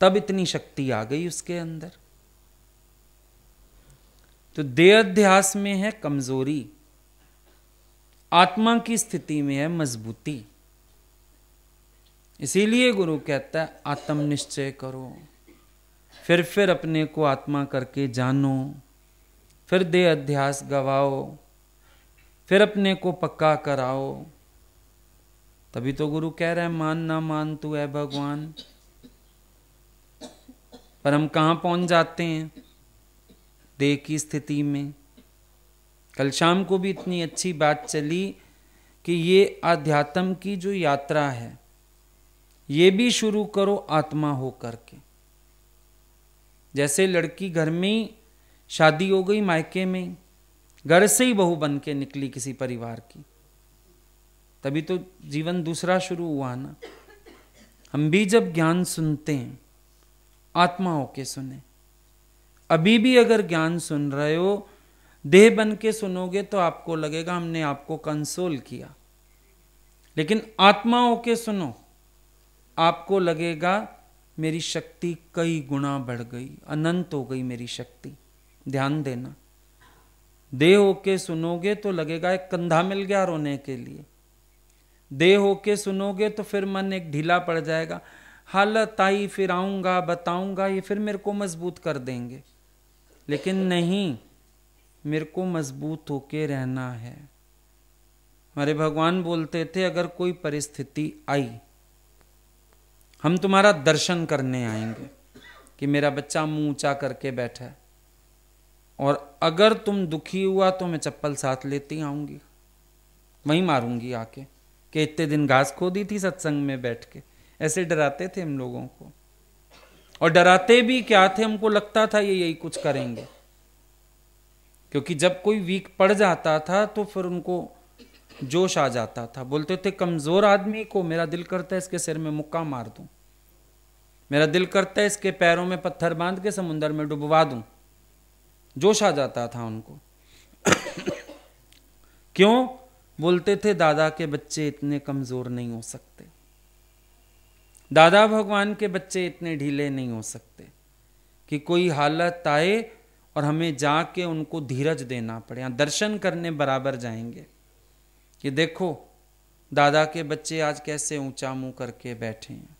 तब इतनी शक्ति आ गई उसके अंदर तो देहाध्यास में है कमजोरी आत्मा की स्थिति में है मजबूती इसीलिए गुरु कहता है आत्मनिश्चय करो फिर फिर अपने को आत्मा करके जानो फिर दे अध्यास गवाओ फिर अपने को पक्का कराओ तभी तो गुरु कह रहे हैं मान ना मान तू है भगवान पर हम कहाँ पहुंच जाते हैं देह की स्थिति में कल शाम को भी इतनी अच्छी बात चली कि ये आध्यात्म की जो यात्रा है ये भी शुरू करो आत्मा हो करके जैसे लड़की घर में ही शादी हो गई मायके में घर से ही बहू बन के निकली किसी परिवार की तभी तो जीवन दूसरा शुरू हुआ ना हम भी जब ज्ञान सुनते हैं आत्मा होके सुने अभी भी अगर ज्ञान सुन रहे हो देह बन के सुनोगे तो आपको लगेगा हमने आपको कंसोल किया लेकिन आत्मा होके सुनो आपको लगेगा मेरी शक्ति कई गुना बढ़ गई अनंत हो गई मेरी शक्ति ध्यान देना दे होके सुनोगे तो लगेगा एक कंधा मिल गया रोने के लिए दे होके सुनोगे तो फिर मन एक ढीला पड़ जाएगा हालत आई फिर आऊंगा बताऊंगा ये फिर मेरे को मजबूत कर देंगे लेकिन नहीं मेरे को मजबूत होके रहना है हमारे भगवान बोलते थे अगर कोई परिस्थिति आई हम तुम्हारा दर्शन करने आएंगे कि मेरा बच्चा मुंह ऊंचा करके बैठा है और अगर तुम दुखी हुआ तो मैं चप्पल साथ लेती आऊंगी वहीं मारूंगी आके कि इतने दिन घास खो दी थी सत्संग में बैठ के ऐसे डराते थे हम लोगों को और डराते भी क्या थे हमको लगता था ये यही कुछ करेंगे क्योंकि जब कोई वीक पड़ जाता था तो फिर उनको जोश आ जाता था बोलते थे कमजोर आदमी को मेरा दिल करता है इसके सिर में मुक्का मार दूं मेरा दिल करता है इसके पैरों में पत्थर बांध के समुंदर में डुबवा दूं जोश आ जाता था उनको क्यों बोलते थे दादा के बच्चे इतने कमजोर नहीं हो सकते दादा भगवान के बच्चे इतने ढीले नहीं हो सकते कि कोई हालत आए और हमें जाके उनको धीरज देना पड़े या हाँ, दर्शन करने बराबर जाएंगे कि देखो दादा के बच्चे आज कैसे ऊंचा मुंह करके बैठे हैं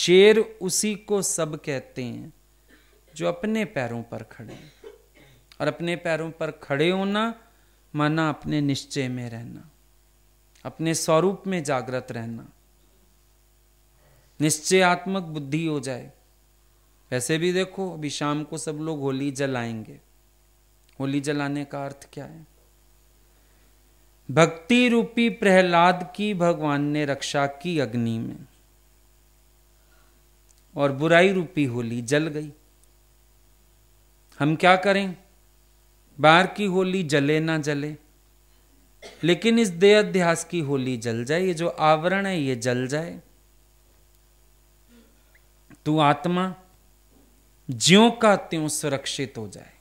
शेर उसी को सब कहते हैं जो अपने पैरों पर खड़े हैं और अपने पैरों पर खड़े होना माना अपने निश्चय में रहना अपने स्वरूप में जागृत रहना निश्चयात्मक बुद्धि हो जाए वैसे भी देखो अभी शाम को सब लोग होली जलाएंगे होली जलाने का अर्थ क्या है भक्ति रूपी प्रहलाद की भगवान ने रक्षा की अग्नि में और बुराई रूपी होली जल गई हम क्या करें बाहर की होली जले ना जले लेकिन इस दे अध्यास की होली जल जाए ये जो आवरण है ये जल जाए तू आत्मा ज्यो का त्यों सुरक्षित हो जाए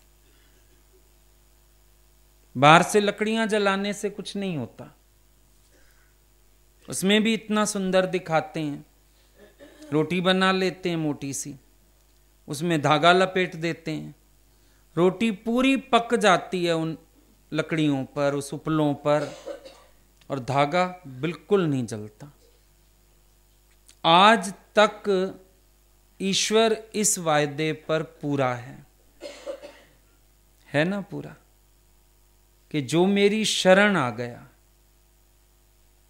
बाहर से लकड़ियां जलाने से कुछ नहीं होता उसमें भी इतना सुंदर दिखाते हैं रोटी बना लेते हैं मोटी सी उसमें धागा लपेट देते हैं रोटी पूरी पक जाती है उन लकड़ियों पर उस उपलों पर और धागा बिल्कुल नहीं जलता आज तक ईश्वर इस वायदे पर पूरा है है ना पूरा कि जो मेरी शरण आ गया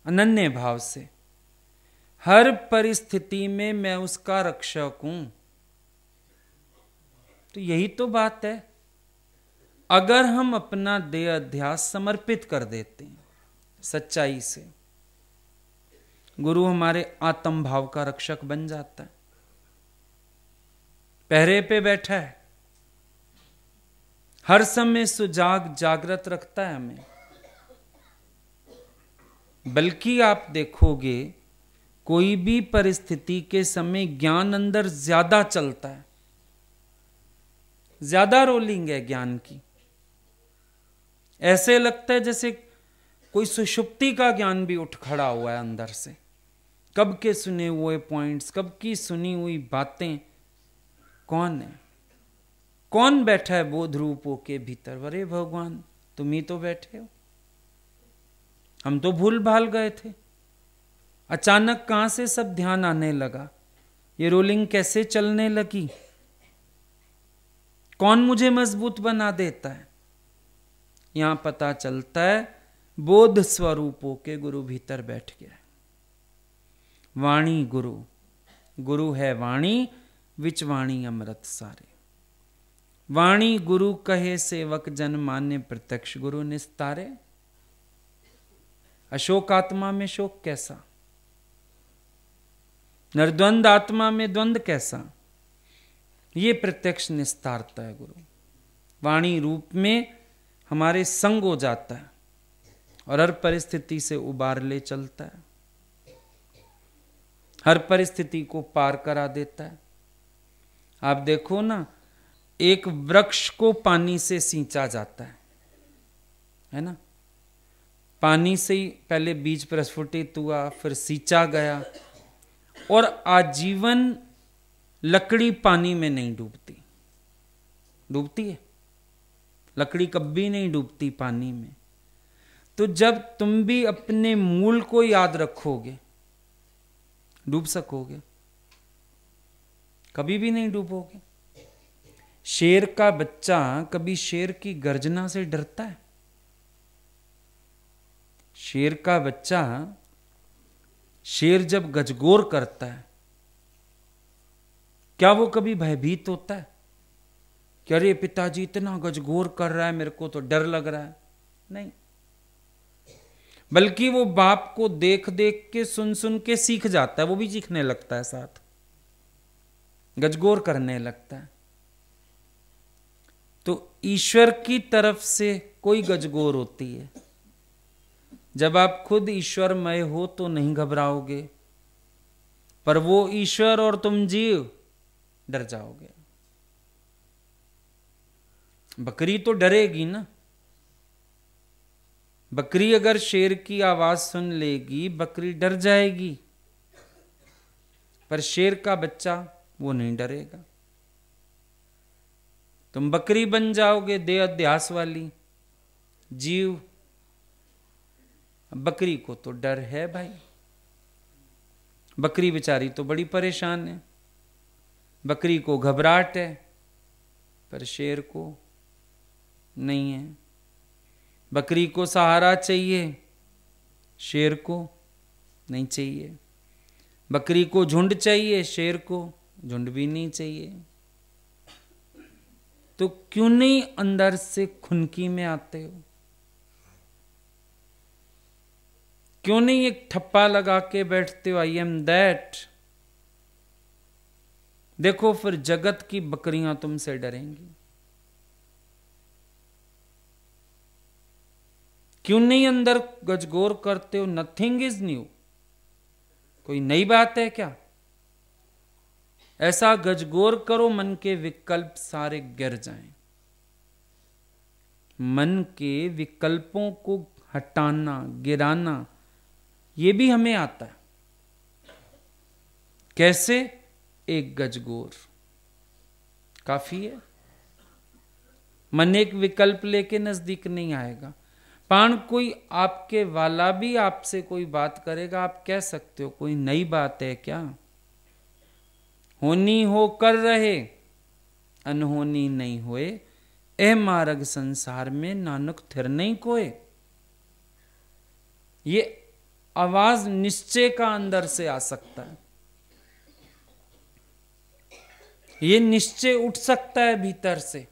अनन्य भाव से हर परिस्थिति में मैं उसका रक्षक हूं तो यही तो बात है अगर हम अपना देह अध्यास समर्पित कर देते हैं सच्चाई से गुरु हमारे आत्म भाव का रक्षक बन जाता है पहरे पे बैठा है हर समय सुजाग जागृत रखता है हमें बल्कि आप देखोगे कोई भी परिस्थिति के समय ज्ञान अंदर ज्यादा चलता है ज्यादा रोलिंग है ज्ञान की ऐसे लगता है जैसे कोई सुषुप्ति का ज्ञान भी उठ खड़ा हुआ है अंदर से कब के सुने हुए पॉइंट्स कब की सुनी हुई बातें कौन है कौन बैठा है बोध रूपों के भीतर अरे भगवान तुम ही तो बैठे हो हम तो भूल भाल गए थे अचानक कहां से सब ध्यान आने लगा ये रोलिंग कैसे चलने लगी कौन मुझे मजबूत बना देता है यहाँ पता चलता है बोध स्वरूपों के गुरु भीतर बैठ गया वाणी गुरु गुरु है वाणी विच वाणी अमृत सारे वाणी गुरु कहे सेवक जन मान्य प्रत्यक्ष गुरु निस्तारे अशोक आत्मा में शोक कैसा निर्द्वंद आत्मा में द्वंद कैसा ये प्रत्यक्ष निस्तारता है गुरु वाणी रूप में हमारे संग हो जाता है और हर परिस्थिति से उबार ले चलता है हर परिस्थिति को पार करा देता है आप देखो ना एक वृक्ष को पानी से सींचा जाता है है ना पानी से ही पहले बीज प्रस्फुटित हुआ फिर सींचा गया और आजीवन लकड़ी पानी में नहीं डूबती डूबती है लकड़ी कभी नहीं डूबती पानी में तो जब तुम भी अपने मूल को याद रखोगे डूब सकोगे कभी भी नहीं डूबोगे शेर का बच्चा कभी शेर की गर्जना से डरता है शेर का बच्चा शेर जब गजगोर करता है क्या वो कभी भयभीत होता है कि अरे पिताजी इतना गजगोर कर रहा है मेरे को तो डर लग रहा है नहीं बल्कि वो बाप को देख देख के सुन सुन के सीख जाता है वो भी सीखने लगता है साथ गजगोर करने लगता है तो ईश्वर की तरफ से कोई गजगोर होती है जब आप खुद ईश्वरमय हो तो नहीं घबराओगे पर वो ईश्वर और तुम जीव डर जाओगे बकरी तो डरेगी ना बकरी अगर शेर की आवाज सुन लेगी बकरी डर जाएगी पर शेर का बच्चा वो नहीं डरेगा तुम बकरी बन जाओगे दे अध्यास वाली जीव बकरी को तो डर है भाई बकरी बेचारी तो बड़ी परेशान है बकरी को घबराहट है पर शेर को नहीं है बकरी को सहारा चाहिए शेर को नहीं चाहिए बकरी को झुंड चाहिए शेर को झुंड भी नहीं चाहिए तो क्यों नहीं अंदर से खुनकी में आते हो क्यों नहीं एक ठप्पा लगा के बैठते हो आई एम दैट देखो फिर जगत की बकरियां तुमसे डरेंगी क्यों नहीं अंदर गजगोर करते हो नथिंग इज न्यू कोई नई बात है क्या ऐसा गजगोर करो मन के विकल्प सारे गिर जाएं मन के विकल्पों को हटाना गिराना ये भी हमें आता है कैसे एक गजगोर काफी है मन एक विकल्प लेके नजदीक नहीं आएगा पाण कोई आपके वाला भी आपसे कोई बात करेगा आप कह सकते हो कोई नई बात है क्या होनी हो कर रहे अनहोनी नहीं होए ए मार्ग संसार में नानक थिर नहीं कोए ये आवाज निश्चय का अंदर से आ सकता है ये निश्चय उठ सकता है भीतर से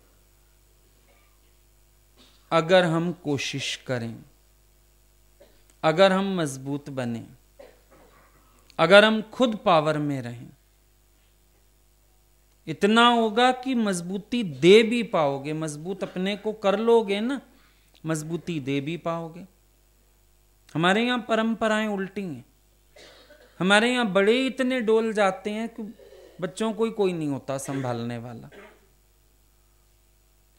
अगर हम कोशिश करें अगर हम मजबूत बने अगर हम खुद पावर में रहें इतना होगा कि मजबूती दे भी पाओगे मजबूत अपने को कर लोगे ना मजबूती दे भी पाओगे हमारे यहाँ परंपराएं उल्टी हैं हमारे यहाँ बड़े इतने डोल जाते हैं कि बच्चों को ही कोई नहीं होता संभालने वाला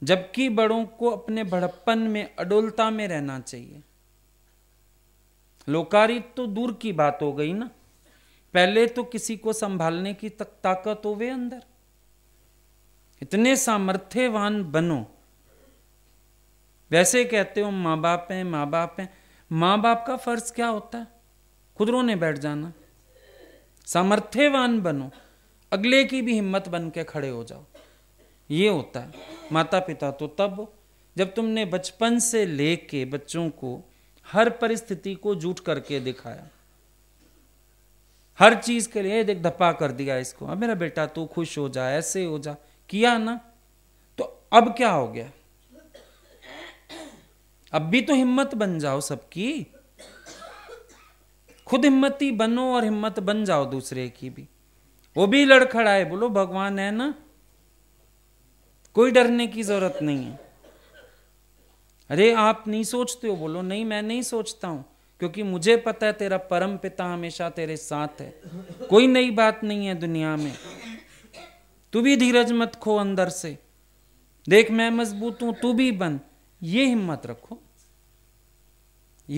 जबकि बड़ों को अपने बड़प्पन में अडोलता में रहना चाहिए लोकारित तो दूर की बात हो गई ना पहले तो किसी को संभालने की तक ताकत हो वे अंदर इतने सामर्थ्यवान बनो वैसे कहते हो माँ बाप हैं माँ बाप हैं माँ बाप का फर्ज क्या होता है खुदरों ने बैठ जाना सामर्थ्यवान बनो अगले की भी हिम्मत बन के खड़े हो जाओ ये होता है माता पिता तो तब जब तुमने बचपन से ले के बच्चों को हर परिस्थिति को जूट करके दिखाया हर चीज के लिए देख धप्पा कर दिया इसको अब मेरा बेटा तू खुश हो जा ऐसे हो जा किया ना तो अब क्या हो गया अब भी तो हिम्मत बन जाओ सबकी खुद हिम्मती बनो और हिम्मत बन जाओ दूसरे की भी वो भी लड़खड़ाए बोलो भगवान है ना कोई डरने की जरूरत नहीं है अरे आप नहीं सोचते हो बोलो नहीं मैं नहीं सोचता हूं क्योंकि मुझे पता है तेरा परम पिता हमेशा तेरे साथ है कोई नई बात नहीं है दुनिया में तू भी धीरज मत खो अंदर से देख मैं मजबूत हूं तू भी बन ये हिम्मत रखो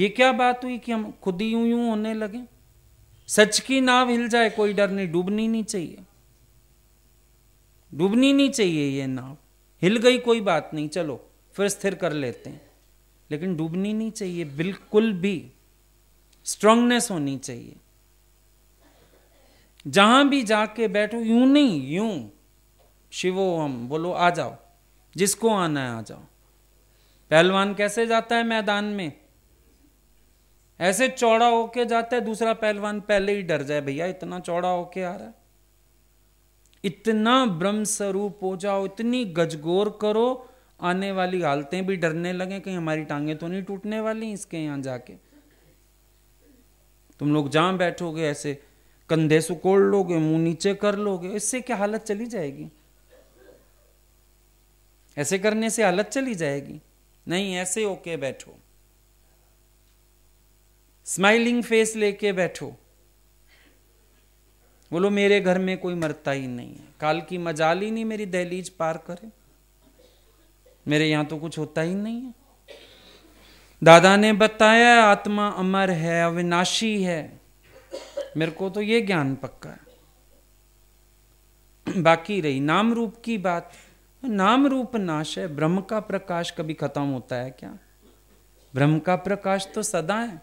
ये क्या बात हुई कि हम खुद ही यूं यूं होने लगे सच की नाव हिल जाए कोई डर नहीं डूबनी नहीं चाहिए डूबनी नहीं चाहिए ये नाव हिल गई कोई बात नहीं चलो फिर स्थिर कर लेते हैं लेकिन डूबनी नहीं चाहिए बिल्कुल भी स्ट्रांगनेस होनी चाहिए जहां भी जाके बैठो यूं नहीं यूं शिवो हम बोलो आ जाओ जिसको आना है आ जाओ पहलवान कैसे जाता है मैदान में ऐसे चौड़ा होके जाता है दूसरा पहलवान पहले ही डर जाए भैया इतना चौड़ा होके आ रहा है इतना ब्रह्म स्वरूप हो जाओ इतनी गजगोर करो आने वाली हालतें भी डरने लगे कहीं हमारी टांगे तो नहीं टूटने वाली इसके यहां जाके तुम लोग जहां बैठोगे ऐसे कंधे सुकोड़ लोगे मुंह नीचे कर लोगे इससे क्या हालत चली जाएगी ऐसे करने से हालत चली जाएगी नहीं ऐसे होके बैठो स्माइलिंग फेस लेके बैठो बोलो मेरे घर में कोई मरता ही नहीं है काल की मजाल ही नहीं मेरी दहलीज पार करे मेरे यहां तो कुछ होता ही नहीं है दादा ने बताया आत्मा अमर है अविनाशी है मेरे को तो ये ज्ञान पक्का है बाकी रही नाम रूप की बात नाम रूप नाश है ब्रह्म का प्रकाश कभी खत्म होता है क्या ब्रह्म का प्रकाश तो सदा है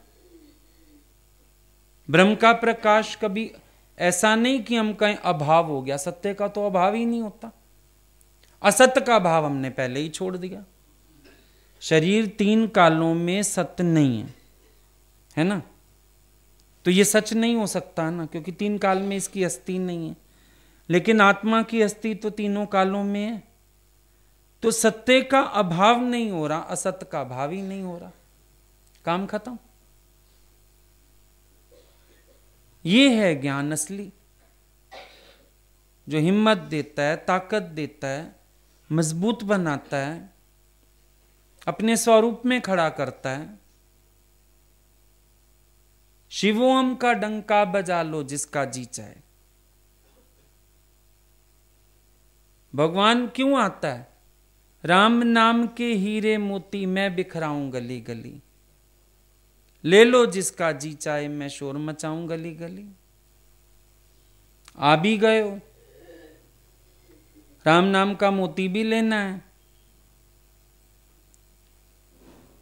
ब्रह्म का प्रकाश कभी ऐसा नहीं कि हम कहें अभाव हो गया सत्य का तो अभाव ही नहीं होता असत्य का अभाव हमने पहले ही छोड़ दिया शरीर तीन कालों में सत्य नहीं है है ना तो ये सच नहीं हो सकता ना क्योंकि तीन काल में इसकी अस्थि नहीं है लेकिन आत्मा की अस्थि तो तीनों कालों में है तो सत्य का अभाव नहीं हो रहा असत्य का अभाव ही नहीं हो रहा काम खत्म ये है ज्ञान असली जो हिम्मत देता है ताकत देता है मजबूत बनाता है अपने स्वरूप में खड़ा करता है शिवोम का डंका बजा लो जिसका जी चाहे भगवान क्यों आता है राम नाम के हीरे मोती मैं बिखराऊं गली गली ले लो जिसका जी चाहे मैं शोर मचाऊं गली गली आ भी गए राम नाम का मोती भी लेना है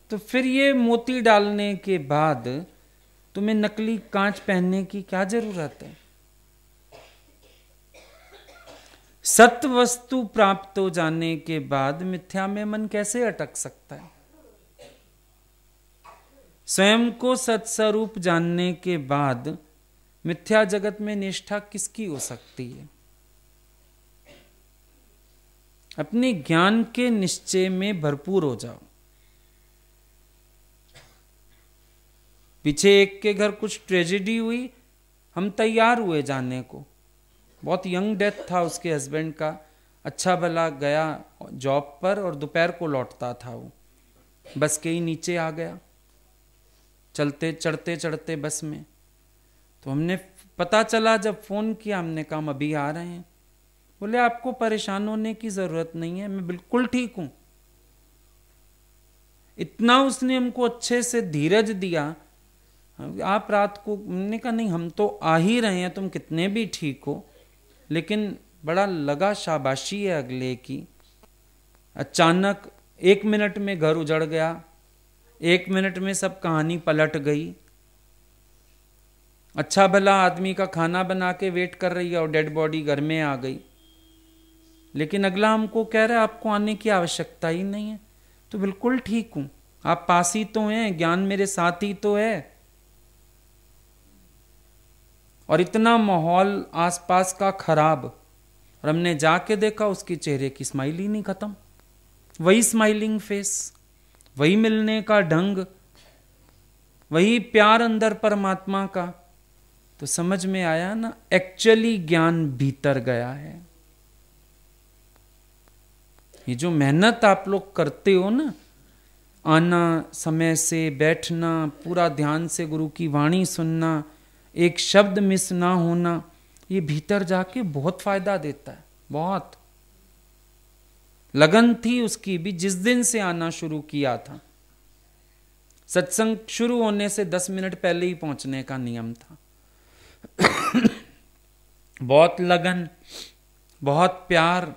तो फिर ये मोती डालने के बाद तुम्हें नकली कांच पहनने की क्या जरूरत है सत्य वस्तु प्राप्त हो जाने के बाद मिथ्या में मन कैसे अटक सकता है स्वयं को सत्स्वरूप जानने के बाद मिथ्या जगत में निष्ठा किसकी हो सकती है अपने ज्ञान के निश्चय में भरपूर हो जाओ पीछे एक के घर कुछ ट्रेजेडी हुई हम तैयार हुए जाने को बहुत यंग डेथ था उसके हस्बैंड का अच्छा भला गया जॉब पर और दोपहर को लौटता था वो बस के ही नीचे आ गया चलते चढ़ते चढ़ते बस में तो हमने पता चला जब फ़ोन किया हमने कहा हम अभी आ रहे हैं बोले आपको परेशान होने की ज़रूरत नहीं है मैं बिल्कुल ठीक हूँ इतना उसने हमको अच्छे से धीरज दिया आप रात को हमने कहा नहीं हम तो आ ही रहे हैं तुम कितने भी ठीक हो लेकिन बड़ा लगा शाबाशी है अगले की अचानक एक मिनट में घर उजड़ गया एक मिनट में सब कहानी पलट गई अच्छा भला आदमी का खाना बना के वेट कर रही है और डेड बॉडी घर में आ गई लेकिन अगला हमको कह रहा है आपको आने की आवश्यकता ही नहीं है तो बिल्कुल ठीक हूं आप पास ही तो हैं ज्ञान मेरे साथ ही तो है और इतना माहौल आसपास का खराब और हमने जाके देखा उसके चेहरे की स्माइल ही नहीं खत्म वही स्माइलिंग फेस वही मिलने का ढंग वही प्यार अंदर परमात्मा का तो समझ में आया ना एक्चुअली ज्ञान भीतर गया है ये जो मेहनत आप लोग करते हो ना आना समय से बैठना पूरा ध्यान से गुरु की वाणी सुनना एक शब्द मिस ना होना ये भीतर जाके बहुत फायदा देता है बहुत लगन थी उसकी भी जिस दिन से आना शुरू किया था सत्संग शुरू होने से दस मिनट पहले ही पहुंचने का नियम था बहुत लगन बहुत प्यार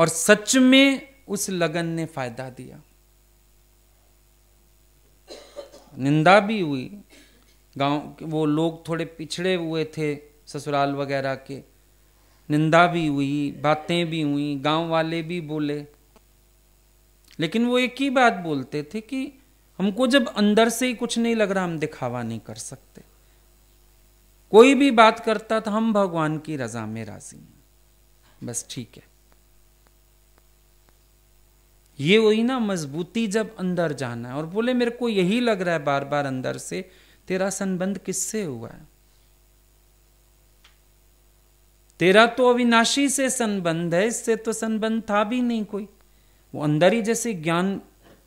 और सच में उस लगन ने फायदा दिया निंदा भी हुई गांव वो लोग थोड़े पिछड़े हुए थे ससुराल वगैरह के निंदा भी हुई बातें भी हुई गांव वाले भी बोले लेकिन वो एक ही बात बोलते थे कि हमको जब अंदर से ही कुछ नहीं लग रहा हम दिखावा नहीं कर सकते कोई भी बात करता तो हम भगवान की रजा में राजी हैं बस ठीक है ये वही ना मजबूती जब अंदर जाना है और बोले मेरे को यही लग रहा है बार बार अंदर से तेरा संबंध किससे हुआ है तेरा तो अविनाशी से संबंध है इससे तो संबंध था भी नहीं कोई वो अंदर ही जैसे ज्ञान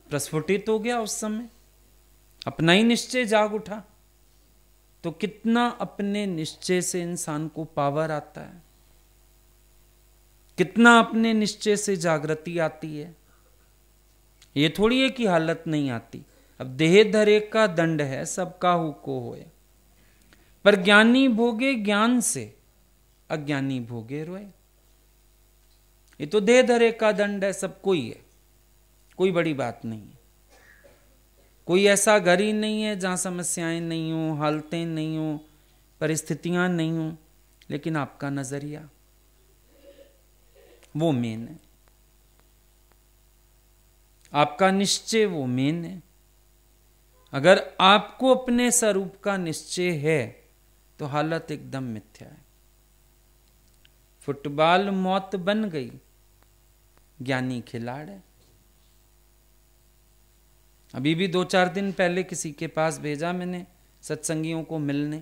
प्रस्फुटित हो गया उस समय अपना ही निश्चय जाग उठा तो कितना अपने निश्चय से इंसान को पावर आता है कितना अपने निश्चय से जागृति आती है ये थोड़ी है कि हालत नहीं आती अब देह धरे का दंड है सबका हो को होए पर ज्ञानी भोगे ज्ञान से अज्ञानी भोगे रोए ये तो दे धरे का दंड है सब कोई है कोई बड़ी बात नहीं है कोई ऐसा घर ही नहीं है जहां समस्याएं नहीं हो हालतें नहीं हो परिस्थितियां नहीं हो लेकिन आपका नजरिया वो मेन है आपका निश्चय वो मेन है अगर आपको अपने स्वरूप का निश्चय है तो हालत एकदम मिथ्या है फुटबॉल मौत बन गई ज्ञानी खिलाड़ है अभी भी दो चार दिन पहले किसी के पास भेजा मैंने सत्संगियों को मिलने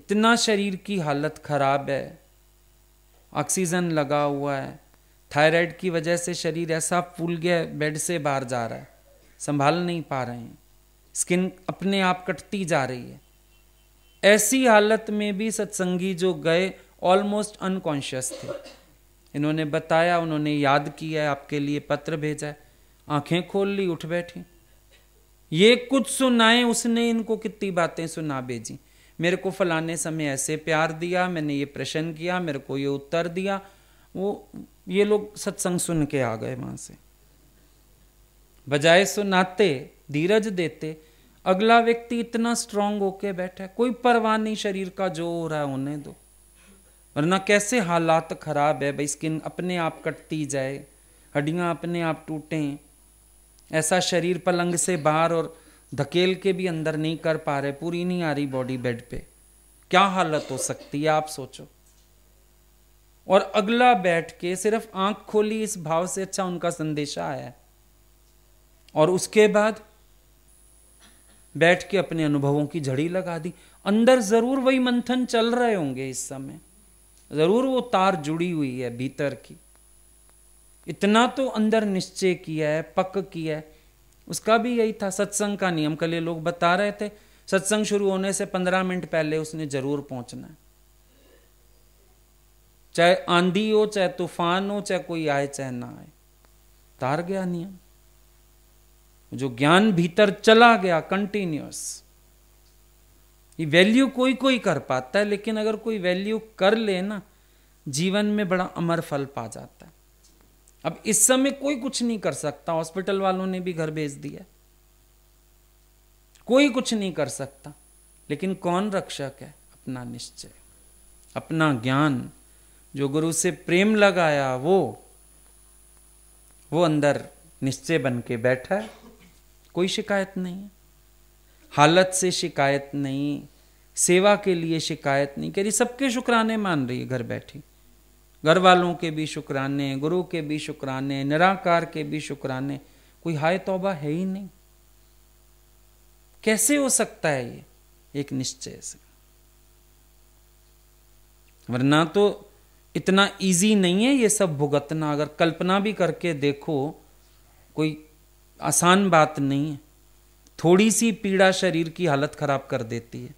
इतना शरीर की हालत खराब है ऑक्सीजन लगा हुआ है थायराइड की वजह से शरीर ऐसा फूल गया बेड से बाहर जा रहा है संभाल नहीं पा रहे हैं स्किन अपने आप कटती जा रही है ऐसी हालत में भी सत्संगी जो गए ऑलमोस्ट अनकॉन्शियस थे इन्होंने बताया उन्होंने याद किया आपके लिए पत्र भेजा है आंखें खोल ली उठ बैठी ये कुछ सुनाए उसने इनको कितनी बातें सुना भेजी मेरे को फलाने समय ऐसे प्यार दिया मैंने ये प्रश्न किया मेरे को ये उत्तर दिया वो ये लोग सत्संग सुन के आ गए वहां से बजाय सुनाते धीरज देते अगला व्यक्ति इतना स्ट्रांग होके बैठा है कोई परवाह नहीं शरीर का जो हो रहा है उन्हें दो वरना कैसे हालात खराब है भाई स्किन अपने आप कटती जाए हड्डियाँ अपने आप टूटें ऐसा शरीर पलंग से बाहर और धकेल के भी अंदर नहीं कर पा रहे पूरी नहीं आ रही बॉडी बेड पे क्या हालत हो सकती है आप सोचो और अगला बैठ के सिर्फ आंख खोली इस भाव से अच्छा उनका संदेशा आया और उसके बाद बैठ के अपने अनुभवों की झड़ी लगा दी अंदर जरूर वही मंथन चल रहे होंगे इस समय ज़रूर वो तार जुड़ी हुई है भीतर की इतना तो अंदर निश्चय किया है पक किया है उसका भी यही था सत्संग का नियम कल ये लोग बता रहे थे सत्संग शुरू होने से पंद्रह मिनट पहले उसने जरूर पहुंचना है चाहे आंधी हो चाहे तूफान हो चाहे कोई आए चाहे ना आए तार गया नियम जो ज्ञान भीतर चला गया कंटिन्यूस ये वैल्यू कोई कोई कर पाता है लेकिन अगर कोई वैल्यू कर ले ना जीवन में बड़ा अमर फल पा जाता है अब इस समय कोई कुछ नहीं कर सकता हॉस्पिटल वालों ने भी घर भेज दिया कोई कुछ नहीं कर सकता लेकिन कौन रक्षक है अपना निश्चय अपना ज्ञान जो गुरु से प्रेम लगाया वो वो अंदर निश्चय बन के बैठा है कोई शिकायत नहीं है हालत से शिकायत नहीं सेवा के लिए शिकायत नहीं कह रही सबके शुक्राने मान रही है घर बैठी घर वालों के भी शुक्राने गुरु के भी शुक्राने निराकार के भी शुक्राने कोई हाय तौबा है ही नहीं कैसे हो सकता है ये एक निश्चय से वरना तो इतना इजी नहीं है ये सब भुगतना अगर कल्पना भी करके देखो कोई आसान बात नहीं है थोड़ी सी पीड़ा शरीर की हालत खराब कर देती है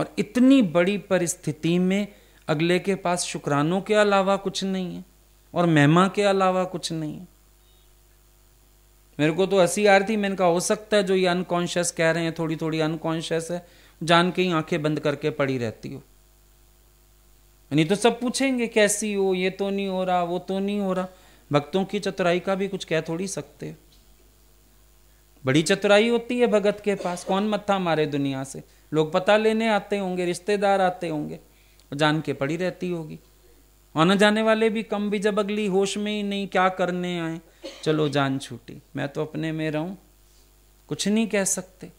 और इतनी बड़ी परिस्थिति में अगले के पास शुक्रानों के अलावा कुछ नहीं है और मेहमा के अलावा कुछ नहीं है मेरे को तो हंसी आ रही थी मैंने कहा हो सकता है जो ये अनकॉन्शियस कह रहे हैं थोड़ी थोड़ी अनकॉन्शियस है जान के ही आंखें बंद करके पड़ी रहती हो नहीं तो सब पूछेंगे कैसी हो ये तो नहीं हो रहा वो तो नहीं हो रहा भक्तों की चतुराई का भी कुछ कह थोड़ी सकते हो बड़ी चतुराई होती है भगत के पास कौन मत्था मारे दुनिया से लोग पता लेने आते होंगे रिश्तेदार आते होंगे जान के पड़ी रहती होगी आने जाने वाले भी कम भी जब अगली होश में ही नहीं क्या करने आए चलो जान छूटी मैं तो अपने में रहूं कुछ नहीं कह सकते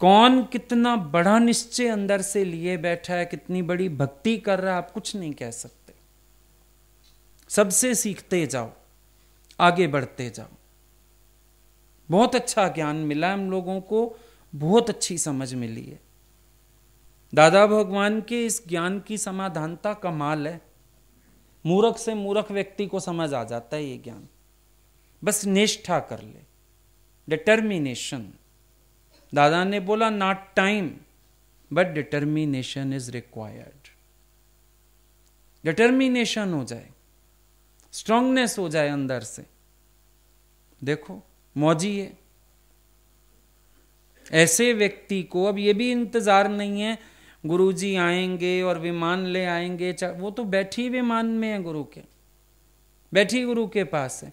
कौन कितना बड़ा निश्चय अंदर से लिए बैठा है कितनी बड़ी भक्ति कर रहा है आप कुछ नहीं कह सकते सबसे सीखते जाओ आगे बढ़ते जाओ बहुत अच्छा ज्ञान मिला हम लोगों को बहुत अच्छी समझ मिली है दादा भगवान के इस ज्ञान की समाधानता कमाल है मूर्ख से मूर्ख व्यक्ति को समझ आ जाता है ये ज्ञान बस निष्ठा कर ले डिटर्मिनेशन दादा ने बोला not time but determination is required determination हो जाए स्ट्रांगनेस हो जाए अंदर से देखो मौजी है ऐसे व्यक्ति को अब ये भी इंतजार नहीं है गुरुजी आएंगे और विमान ले आएंगे वो तो बैठी विमान में है गुरु के बैठी गुरु के पास है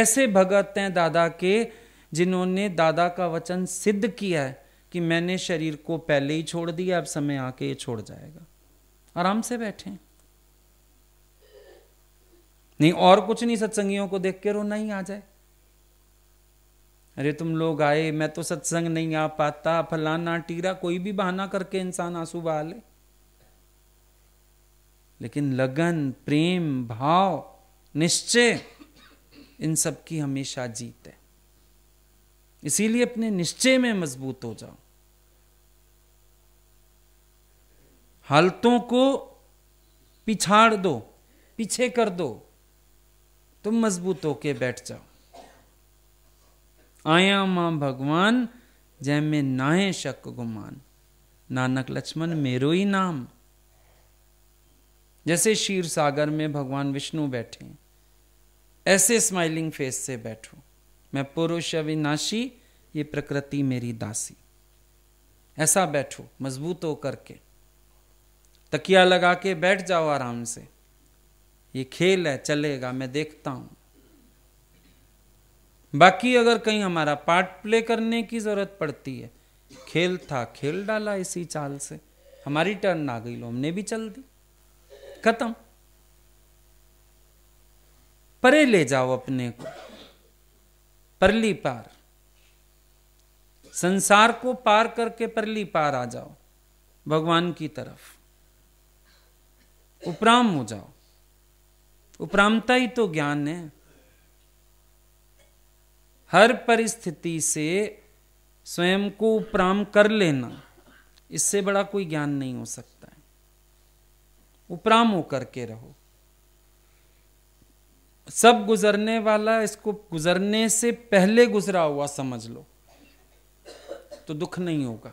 ऐसे भगत हैं दादा के जिन्होंने दादा का वचन सिद्ध किया है कि मैंने शरीर को पहले ही छोड़ दिया अब समय आके ये छोड़ जाएगा आराम से बैठे नहीं और कुछ नहीं सत्संगियों को देख के रोना ही आ जाए अरे तुम लोग आए मैं तो सत्संग नहीं आ पाता फलाना टीरा कोई भी बहाना करके इंसान आंसू बहा ले लेकिन लगन प्रेम भाव निश्चय इन सब की हमेशा जीत है इसीलिए अपने निश्चय में मजबूत हो जाओ हालतों को पिछाड़ दो पीछे कर दो तुम मजबूत होके बैठ जाओ आया मां भगवान में नाहे शक गुमान नानक लक्ष्मण मेरो ही नाम जैसे शीर सागर में भगवान विष्णु बैठे ऐसे स्माइलिंग फेस से बैठो मैं पुरुष अविनाशी ये प्रकृति मेरी दासी ऐसा बैठो मजबूत होकर के तकिया लगा के बैठ जाओ आराम से ये खेल है चलेगा मैं देखता हूँ बाकी अगर कहीं हमारा पार्ट प्ले करने की ज़रूरत पड़ती है खेल था खेल डाला इसी चाल से हमारी टर्न आ गई लो हमने भी चल दी खत्म परे ले जाओ अपने को परली पार संसार को पार करके परली पार आ जाओ भगवान की तरफ उपराम हो जाओ उपरामता ही तो ज्ञान है हर परिस्थिति से स्वयं को उपराम कर लेना इससे बड़ा कोई ज्ञान नहीं हो सकता है उपराम होकर के रहो सब गुजरने वाला इसको गुजरने से पहले गुजरा हुआ समझ लो तो दुख नहीं होगा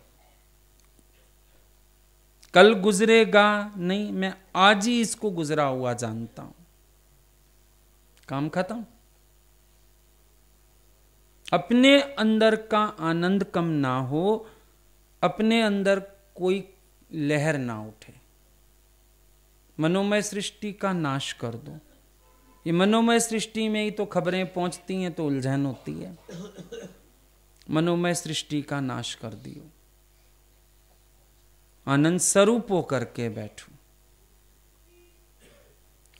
कल गुजरेगा नहीं मैं आज ही इसको गुजरा हुआ जानता हूं काम खत्म अपने अंदर का आनंद कम ना हो अपने अंदर कोई लहर ना उठे मनोमय सृष्टि का नाश कर दो ये मनोमय सृष्टि में ही तो खबरें पहुंचती हैं तो उलझन होती है मनोमय सृष्टि का नाश कर दियो आनंद स्वरूप होकर के बैठो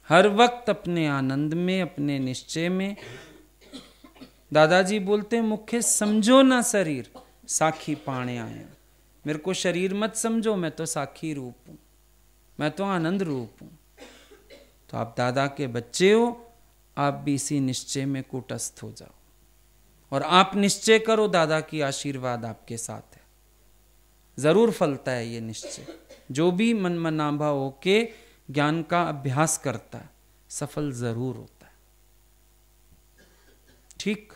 हर वक्त अपने आनंद में अपने निश्चय में दादाजी बोलते मुख्य समझो ना शरीर साखी पाने आया मेरे को शरीर मत समझो मैं तो साखी रूप हूं मैं तो आनंद रूप हूं तो आप दादा के बच्चे हो आप भी इसी निश्चय में कुटस्थ हो जाओ और आप निश्चय करो दादा की आशीर्वाद आपके साथ है जरूर फलता है ये निश्चय जो भी मन मनाभा होके ज्ञान का अभ्यास करता है सफल जरूर होता है ठीक